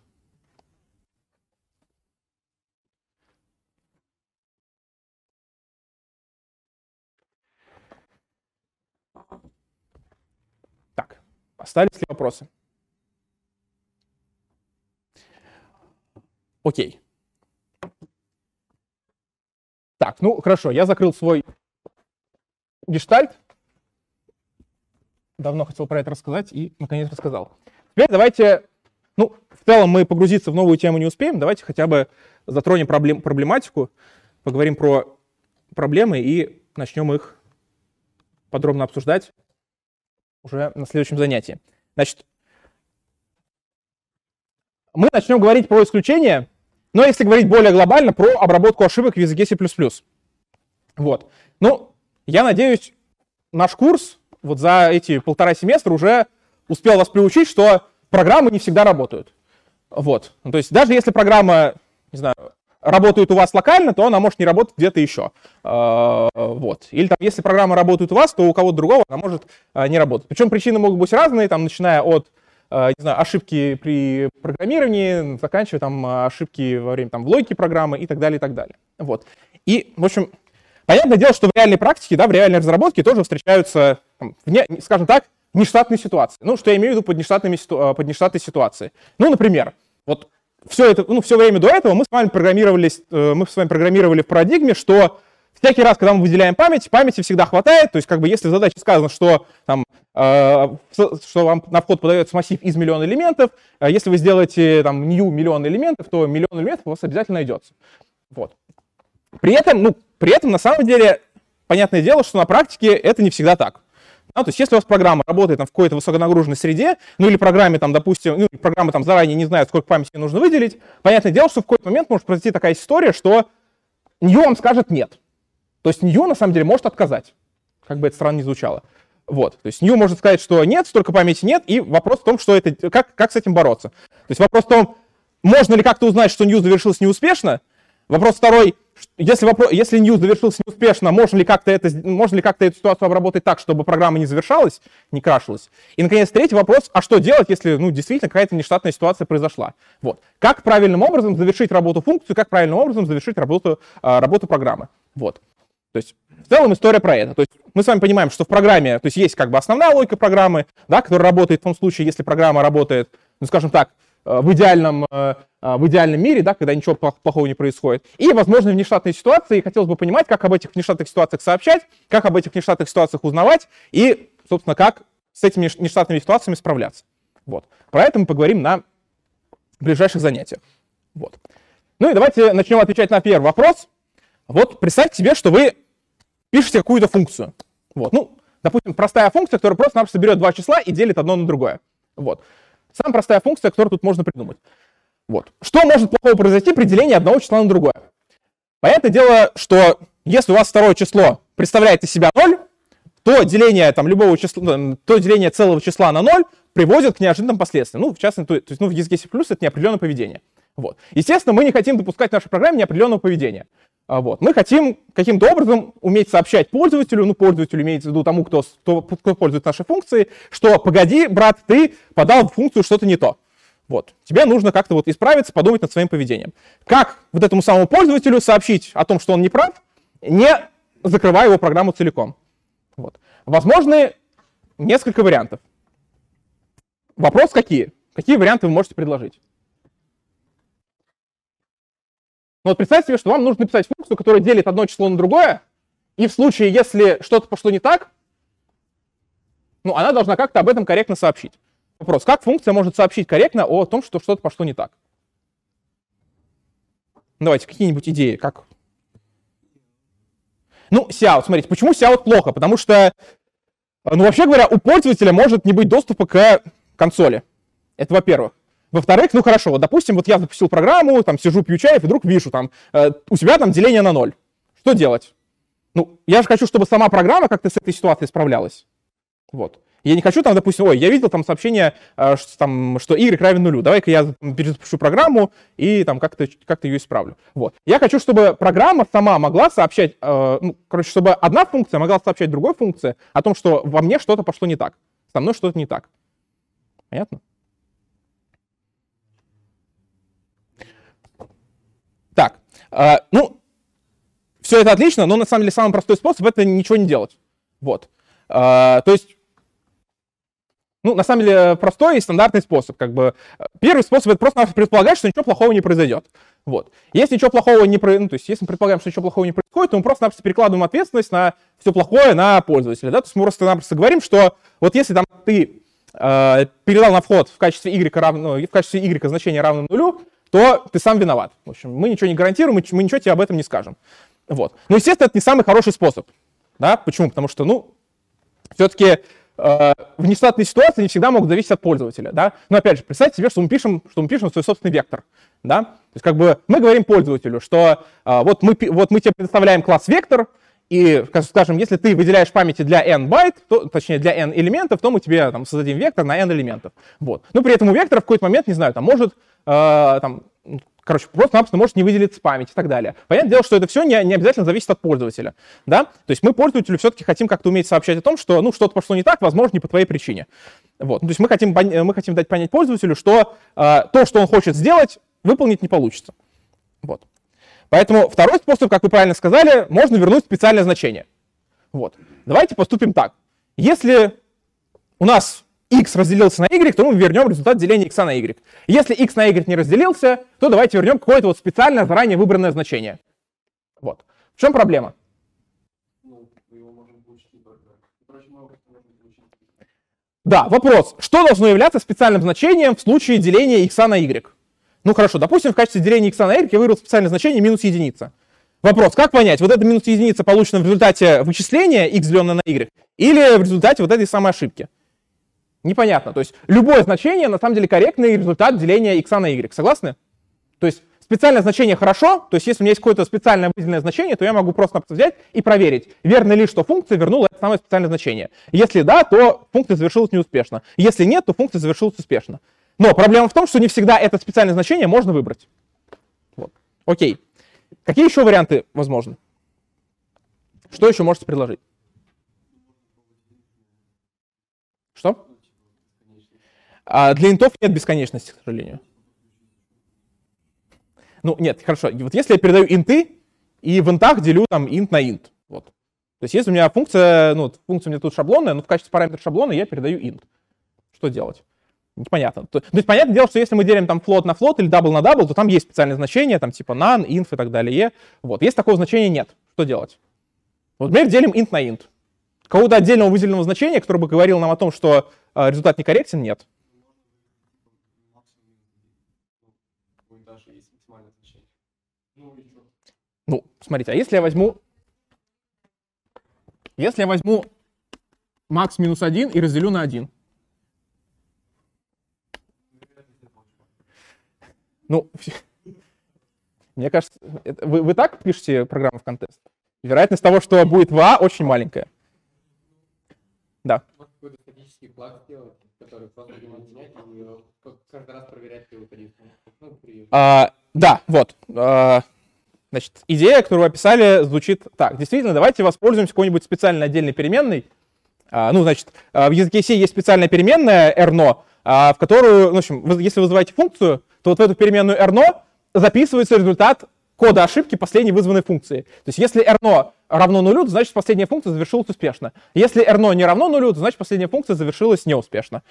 Остались ли вопросы? Окей. Так, ну хорошо, я закрыл свой гештальт. Давно хотел про это рассказать и наконец рассказал. Теперь давайте, ну, в целом мы погрузиться в новую тему не успеем, давайте хотя бы затронем проблем, проблематику, поговорим про проблемы и начнем их подробно обсуждать уже на следующем занятии. Значит, мы начнем говорить про исключения, но если говорить более глобально, про обработку ошибок в языке C++. Вот. Ну, я надеюсь, наш курс вот за эти полтора семестра уже успел вас приучить, что программы не всегда работают. Вот. Ну, то есть даже если программа, не знаю, работает у вас локально, то она может не работать где-то еще. А, вот. Или там, если программа работает у вас, то у кого-то другого она может а, не работать. Причем причины могут быть разные, там, начиная от а, не знаю, ошибки при программировании, заканчивая там ошибки во время там, в логике программы и так далее, и так далее. Вот. И, в общем, понятное дело, что в реальной практике, да, в реальной разработке тоже встречаются, там, вне, скажем так, нештатные ситуации. Ну, что я имею в виду под, нештатными, под нештатной ситуацией? Ну, например, вот все, это, ну, все время до этого мы с вами программировались, э, мы с вами программировали в парадигме, что всякий раз, когда мы выделяем память, памяти всегда хватает. То есть, как бы, если в задаче сказано, что, там, э, что вам на вход подается массив из миллиона элементов, э, если вы сделаете там new миллион элементов, то миллион элементов у вас обязательно найдется. Вот. При этом, ну, при этом, на самом деле, понятное дело, что на практике это не всегда так. А, то есть если у вас программа работает там, в какой-то высоконагруженной среде, ну или программе, там, допустим, ну, программа там заранее не знает, сколько памяти нужно выделить, понятное дело, что в какой-то момент может произойти такая история, что нее вам скажет нет. То есть нее на самом деле может отказать, как бы это странно не звучало. Вот, то есть New может сказать, что нет, столько памяти нет, и вопрос в том, что это, как, как с этим бороться. То есть вопрос в том, можно ли как-то узнать, что New завершилось неуспешно. Вопрос второй, если, вопрос, если news завершился неуспешно, можно ли как-то это, можно ли как-то эту ситуацию обработать так, чтобы программа не завершалась, не крашилась? И, наконец, третий вопрос, а что делать, если, ну, действительно какая-то нештатная ситуация произошла? Вот. Как правильным образом завершить работу функции, как правильным образом завершить работу, а, работу программы? Вот. То есть в целом история про это. То есть мы с вами понимаем, что в программе, то есть есть как бы основная логика программы, да, которая работает в том случае, если программа работает, ну, скажем так, Э, в идеальном, э, э, в идеальном мире, да, когда ничего плохого не происходит. И, возможно, внештатные ситуации. И хотелось бы понимать, как об этих внештатных ситуациях сообщать, как об этих внештатных ситуациях узнавать и, собственно, как с этими нештатными ситуациями справляться. Вот. Про это мы поговорим на ближайших занятиях. Вот. Ну и давайте начнем отвечать на первый вопрос. Вот представьте себе, что вы пишете какую-то функцию. Вот. Ну, допустим, простая функция, которая просто нам берет два числа и делит одно на другое. Вот. Самая простая функция, которую тут можно придумать. Вот. Что может плохого произойти при делении одного числа на другое? Понятное дело, что если у вас второе число представляет из себя 0, то деление там, любого числа, то деление целого числа на 0 приводит к неожиданным последствиям. Ну, в частности, то, есть, ну, в ESGC+, это неопределенное поведение. Вот. Естественно, мы не хотим допускать в нашей программе неопределенного поведения. А, вот. Мы хотим каким-то образом уметь сообщать пользователю, ну, пользователю имеется в виду тому, кто, кто, кто пользует наши функции, что «погоди, брат, ты подал в функцию что-то не то». Вот. Тебе нужно как-то вот исправиться, подумать над своим поведением. Как вот этому самому пользователю сообщить о том, что он не прав, не закрывая его программу целиком? Вот. Возможны несколько вариантов. Вопрос какие? Какие варианты вы можете предложить? Но вот представьте себе, что вам нужно написать функцию, которая делит одно число на другое, и в случае, если что-то пошло не так, ну, она должна как-то об этом корректно сообщить. Вопрос, как функция может сообщить корректно о том, что что-то пошло не так? Давайте, какие-нибудь идеи, как? Ну, Сяут, смотрите, почему Сяут плохо? Потому что, ну, вообще говоря, у пользователя может не быть доступа к консоли. Это во-первых. Во-вторых, ну хорошо, допустим, вот я запустил программу, там сижу, пью чай, и вдруг вижу там, э, у себя там деление на ноль. Что делать? Ну, я же хочу, чтобы сама программа как-то с этой ситуацией справлялась. Вот. Я не хочу там, допустим, ой, я видел там сообщение, э, что, там, что y равен нулю, давай-ка я перезапущу программу и там как-то как ее исправлю. Вот. Я хочу, чтобы программа сама могла сообщать, э, ну, короче, чтобы одна функция могла сообщать другой функции о том, что во мне что-то пошло не так, со мной что-то не так. Понятно? А, ну, все это отлично, но на самом деле самый простой способ это ничего не делать. Вот. А, то есть ну, на самом деле, простой и стандартный способ. Как бы. Первый способ — это просто предполагать, что ничего плохого не произойдет. Вот. Если ничего плохого не произойдет, ну, то есть если мы предполагаем, что ничего плохого не происходит, то мы просто-напросто перекладываем ответственность на все плохое на пользователя. Да? То есть мы просто-напросто говорим, что вот если там ты э, передал на вход в качестве y, равно, в качестве y значение равно нулю, то ты сам виноват. В общем, мы ничего не гарантируем, мы ничего тебе об этом не скажем. Вот. Но, естественно, это не самый хороший способ. Да? Почему? Потому что, ну, все-таки э, внештатные ситуации не всегда могут зависеть от пользователя. Да? Но, опять же, представьте себе, что мы пишем, что мы пишем свой собственный вектор. Да? То есть, как бы мы говорим пользователю, что э, вот, мы, вот мы тебе предоставляем класс вектор, и, скажем, если ты выделяешь памяти для n байт, то, точнее, для n элементов, то мы тебе там, создадим вектор на n элементов. Вот. Но при этом у вектора в какой-то момент, не знаю, там может, э, там, короче, просто-напросто может не выделиться память и так далее. Понятное дело, что это все не, не обязательно зависит от пользователя. Да? То есть мы пользователю все-таки хотим как-то уметь сообщать о том, что ну, что-то пошло не так, возможно, не по твоей причине. Вот. Ну, то есть мы хотим, мы хотим дать понять пользователю, что э, то, что он хочет сделать, выполнить не получится. Вот. Поэтому второй способ, как вы правильно сказали, можно вернуть специальное значение. Вот. Давайте поступим так. Если у нас x разделился на y, то мы вернем результат деления x на y. Если x на y не разделился, то давайте вернем какое-то вот специально заранее выбранное значение. Вот. В чем проблема? Да, вопрос. Что должно являться специальным значением в случае деления x на y? Ну хорошо, допустим, в качестве деления x на y я выбрал специальное значение минус единица. Вопрос, как понять, вот эта минус единица получена в результате вычисления x деленное на y или в результате вот этой самой ошибки? Непонятно. То есть любое значение на самом деле корректный результат деления x на y. Согласны? То есть специальное значение хорошо, то есть если у меня есть какое-то специальное выделенное значение, то я могу просто взять и проверить, верно ли, что функция вернула это самое специальное значение. Если да, то функция завершилась неуспешно. Если нет, то функция завершилась успешно. Но проблема в том, что не всегда это специальное значение можно выбрать. Вот. Окей. Какие еще варианты возможны? Что еще можете предложить? Что? А для интов нет бесконечности, к сожалению. Ну, нет, хорошо. Вот если я передаю инты, и в интах делю там инт на инт. Вот. То есть если у меня функция, ну, функция у меня тут шаблонная, но в качестве параметра шаблона я передаю int. Что делать? Непонятно. Ну, то, то есть, понятное дело, что если мы делим там флот на флот или дабл на дабл, то там есть специальные значения, там типа none, inf и так далее. Вот. Если такого значения нет, что делать? Вот, например, делим int на int. Какого-то отдельного выделенного значения, которое бы говорило нам о том, что э, результат некорректен, нет. Ну, смотрите, а если я возьму... Если я возьму макс минус 1 и разделю на 1, Ну, мне кажется, это, вы, вы так пишете программу в контест? Вероятность того, что будет в А, очень маленькая. Да. Ну, а, да, вот. А, значит, идея, которую вы описали, звучит так. Действительно, давайте воспользуемся какой-нибудь специальной отдельной переменной. А, ну, значит, а, в языке C есть специальная переменная rno, а, в которую, ну, в общем, если вы вызываете функцию, то вот в эту переменную rno записывается результат кода ошибки последней вызванной функции. То есть если rno равно нулю, значит последняя функция завершилась успешно. Если rno не равно нулю, значит последняя функция завершилась неуспешно.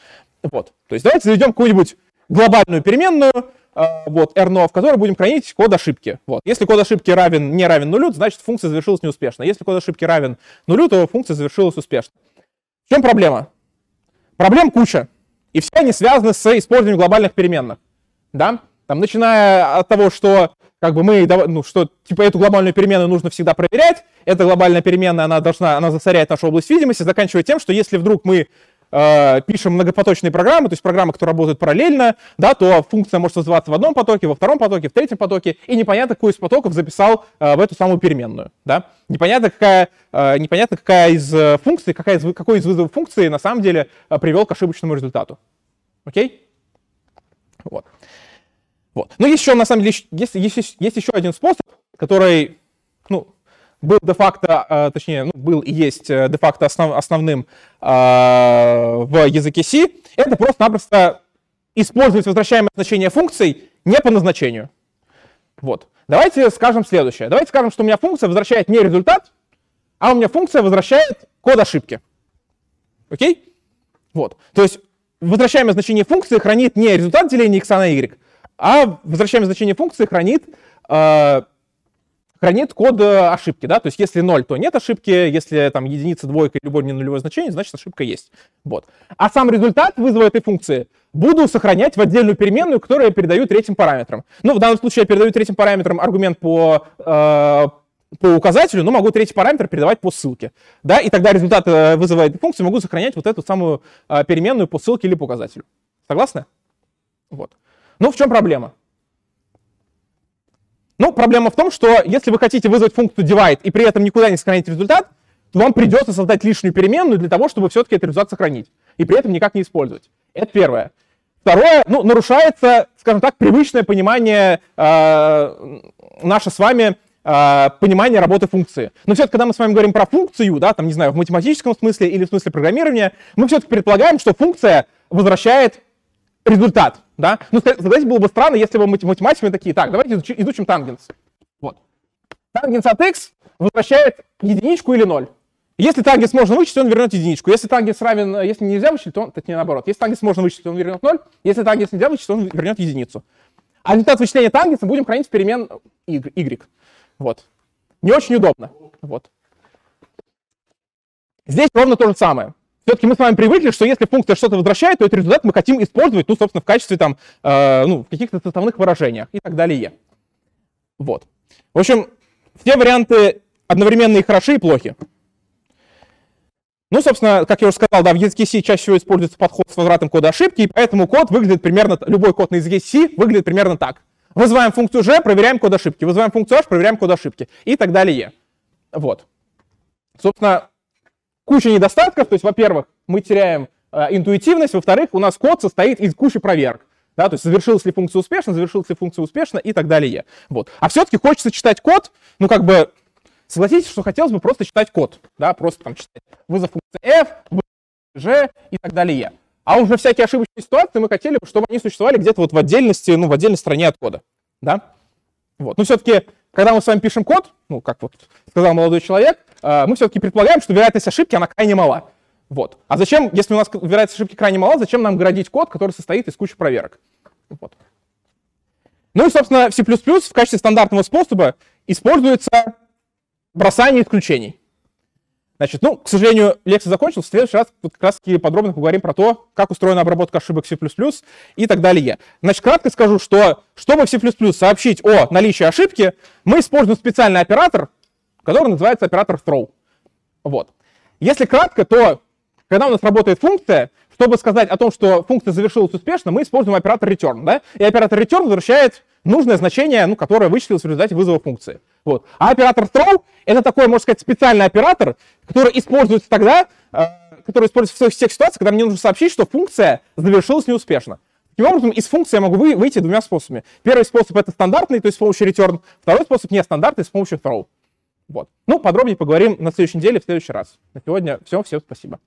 Вот. То есть давайте заведем какую-нибудь глобальную переменную, э, вот, rno, в которой будем хранить код ошибки. Вот. Если код ошибки равен, не равен нулю, значит функция завершилась неуспешно. Если код ошибки равен нулю, то функция завершилась успешно. В чем проблема? Проблем куча. И все они связаны с использованием глобальных переменных да, там, начиная от того, что как бы мы, ну, что, типа, эту глобальную переменную нужно всегда проверять, эта глобальная переменная, она должна, она засоряет нашу область видимости, заканчивая тем, что если вдруг мы э, пишем многопоточные программы, то есть программы, которые работают параллельно, да, то функция может создаваться в одном потоке, во втором потоке, в третьем потоке, и непонятно, какой из потоков записал э, в эту самую переменную, да. Непонятно, какая, э, непонятно, какая из э, функций, какая из, какой из вызовов функции на самом деле э, привел к ошибочному результату. Окей? Вот. Вот. Но есть еще, на самом деле, есть, есть, есть еще один способ, который, ну, был де-факто, а, точнее, ну, был и есть э, де-факто основ, основным э, в языке C, это просто-напросто использовать возвращаемое значение функций не по назначению. Вот. Давайте скажем следующее. Давайте скажем, что у меня функция возвращает не результат, а у меня функция возвращает код ошибки. Окей? Вот. То есть возвращаемое значение функции хранит не результат деления x на y, а возвращаем значение функции, хранит, э, хранит код ошибки, да, то есть если 0, то нет ошибки, если там единица, двойка, любое не нулевое значение, значит ошибка есть, вот. А сам результат вызова этой функции буду сохранять в отдельную переменную, которую я передаю третьим параметром. Ну, в данном случае я передаю третьим параметром аргумент по, э, по указателю, но могу третий параметр передавать по ссылке, да, и тогда результат э, вызова этой функции могу сохранять вот эту самую э, переменную по ссылке или по указателю. Согласны? Вот. Ну, в чем проблема? Ну, проблема в том, что если вы хотите вызвать функцию divide и при этом никуда не сохранить результат, то вам придется создать лишнюю переменную для того, чтобы все-таки этот результат сохранить и при этом никак не использовать. Это первое. Второе, ну, нарушается, скажем так, привычное понимание э, наше с вами э, понимание работы функции. Но все-таки, когда мы с вами говорим про функцию, да, там, не знаю, в математическом смысле или в смысле программирования, мы все-таки предполагаем, что функция возвращает результат, да? Ну, согласитесь, было бы странно, если бы математиками такие, так, давайте изучим, изучим тангенс. Вот. Тангенс от x возвращает единичку или ноль. Если тангенс можно вычислить, он вернет единичку. Если тангенс равен, э, если нельзя вычислить, то он, не наоборот. Если тангенс можно вычислить, он вернет ноль. Если тангенс нельзя вычислить, он вернет единицу. А результат вычисления тангенса будем хранить в перемен y. Вот. Не очень удобно. Вот. Здесь ровно то же самое все-таки мы с вами привыкли, что если функция что-то возвращает, то этот результат мы хотим использовать, ну, собственно, в качестве там, э, ну, каких-то составных выражениях и так далее. Вот. В общем, все варианты одновременно и хороши, и плохи. Ну, собственно, как я уже сказал, да, в языке C чаще всего используется подход с возвратом кода ошибки, и поэтому код выглядит примерно, любой код на языке C выглядит примерно так. Вызываем функцию g, проверяем код ошибки, вызываем функцию h, проверяем код ошибки и так далее. Вот. Собственно, куча недостатков. То есть, во-первых, мы теряем э, интуитивность, во-вторых, у нас код состоит из кучи проверок. Да, то есть завершилась ли функция успешно, завершилась ли функция успешно и так далее. Вот. А все-таки хочется читать код, ну как бы согласитесь, что хотелось бы просто читать код, да, просто там читать вызов функции f, g и так далее. А уже всякие ошибочные ситуации мы хотели бы, чтобы они существовали где-то вот в отдельности, ну в отдельной стороне от кода, да. Вот. Но все-таки когда мы с вами пишем код, ну, как вот сказал молодой человек, э, мы все-таки предполагаем, что вероятность ошибки, она крайне мала. Вот. А зачем, если у нас вероятность ошибки крайне мала, зачем нам градить код, который состоит из кучи проверок? Вот. Ну и, собственно, в C++ в качестве стандартного способа используется бросание исключений. Значит, ну, к сожалению, лекция закончилась. В следующий раз как раз таки подробно поговорим про то, как устроена обработка ошибок C++ и так далее. Значит, кратко скажу, что чтобы в C++ сообщить о наличии ошибки, мы используем специальный оператор, который называется оператор throw. Вот. Если кратко, то когда у нас работает функция, чтобы сказать о том, что функция завершилась успешно, мы используем оператор return, да? И оператор return возвращает нужное значение, ну, которое вычислилось в результате вызова функции. Вот. А оператор throw — это такой, можно сказать, специальный оператор, который используется тогда, э, который используется в всех ситуациях, когда мне нужно сообщить, что функция завершилась неуспешно. Таким образом, из функции я могу вы, выйти двумя способами. Первый способ — это стандартный, то есть с помощью return. Второй способ — нестандартный, с помощью throw. Вот. Ну, подробнее поговорим на следующей неделе, в следующий раз. На сегодня все. Всем спасибо.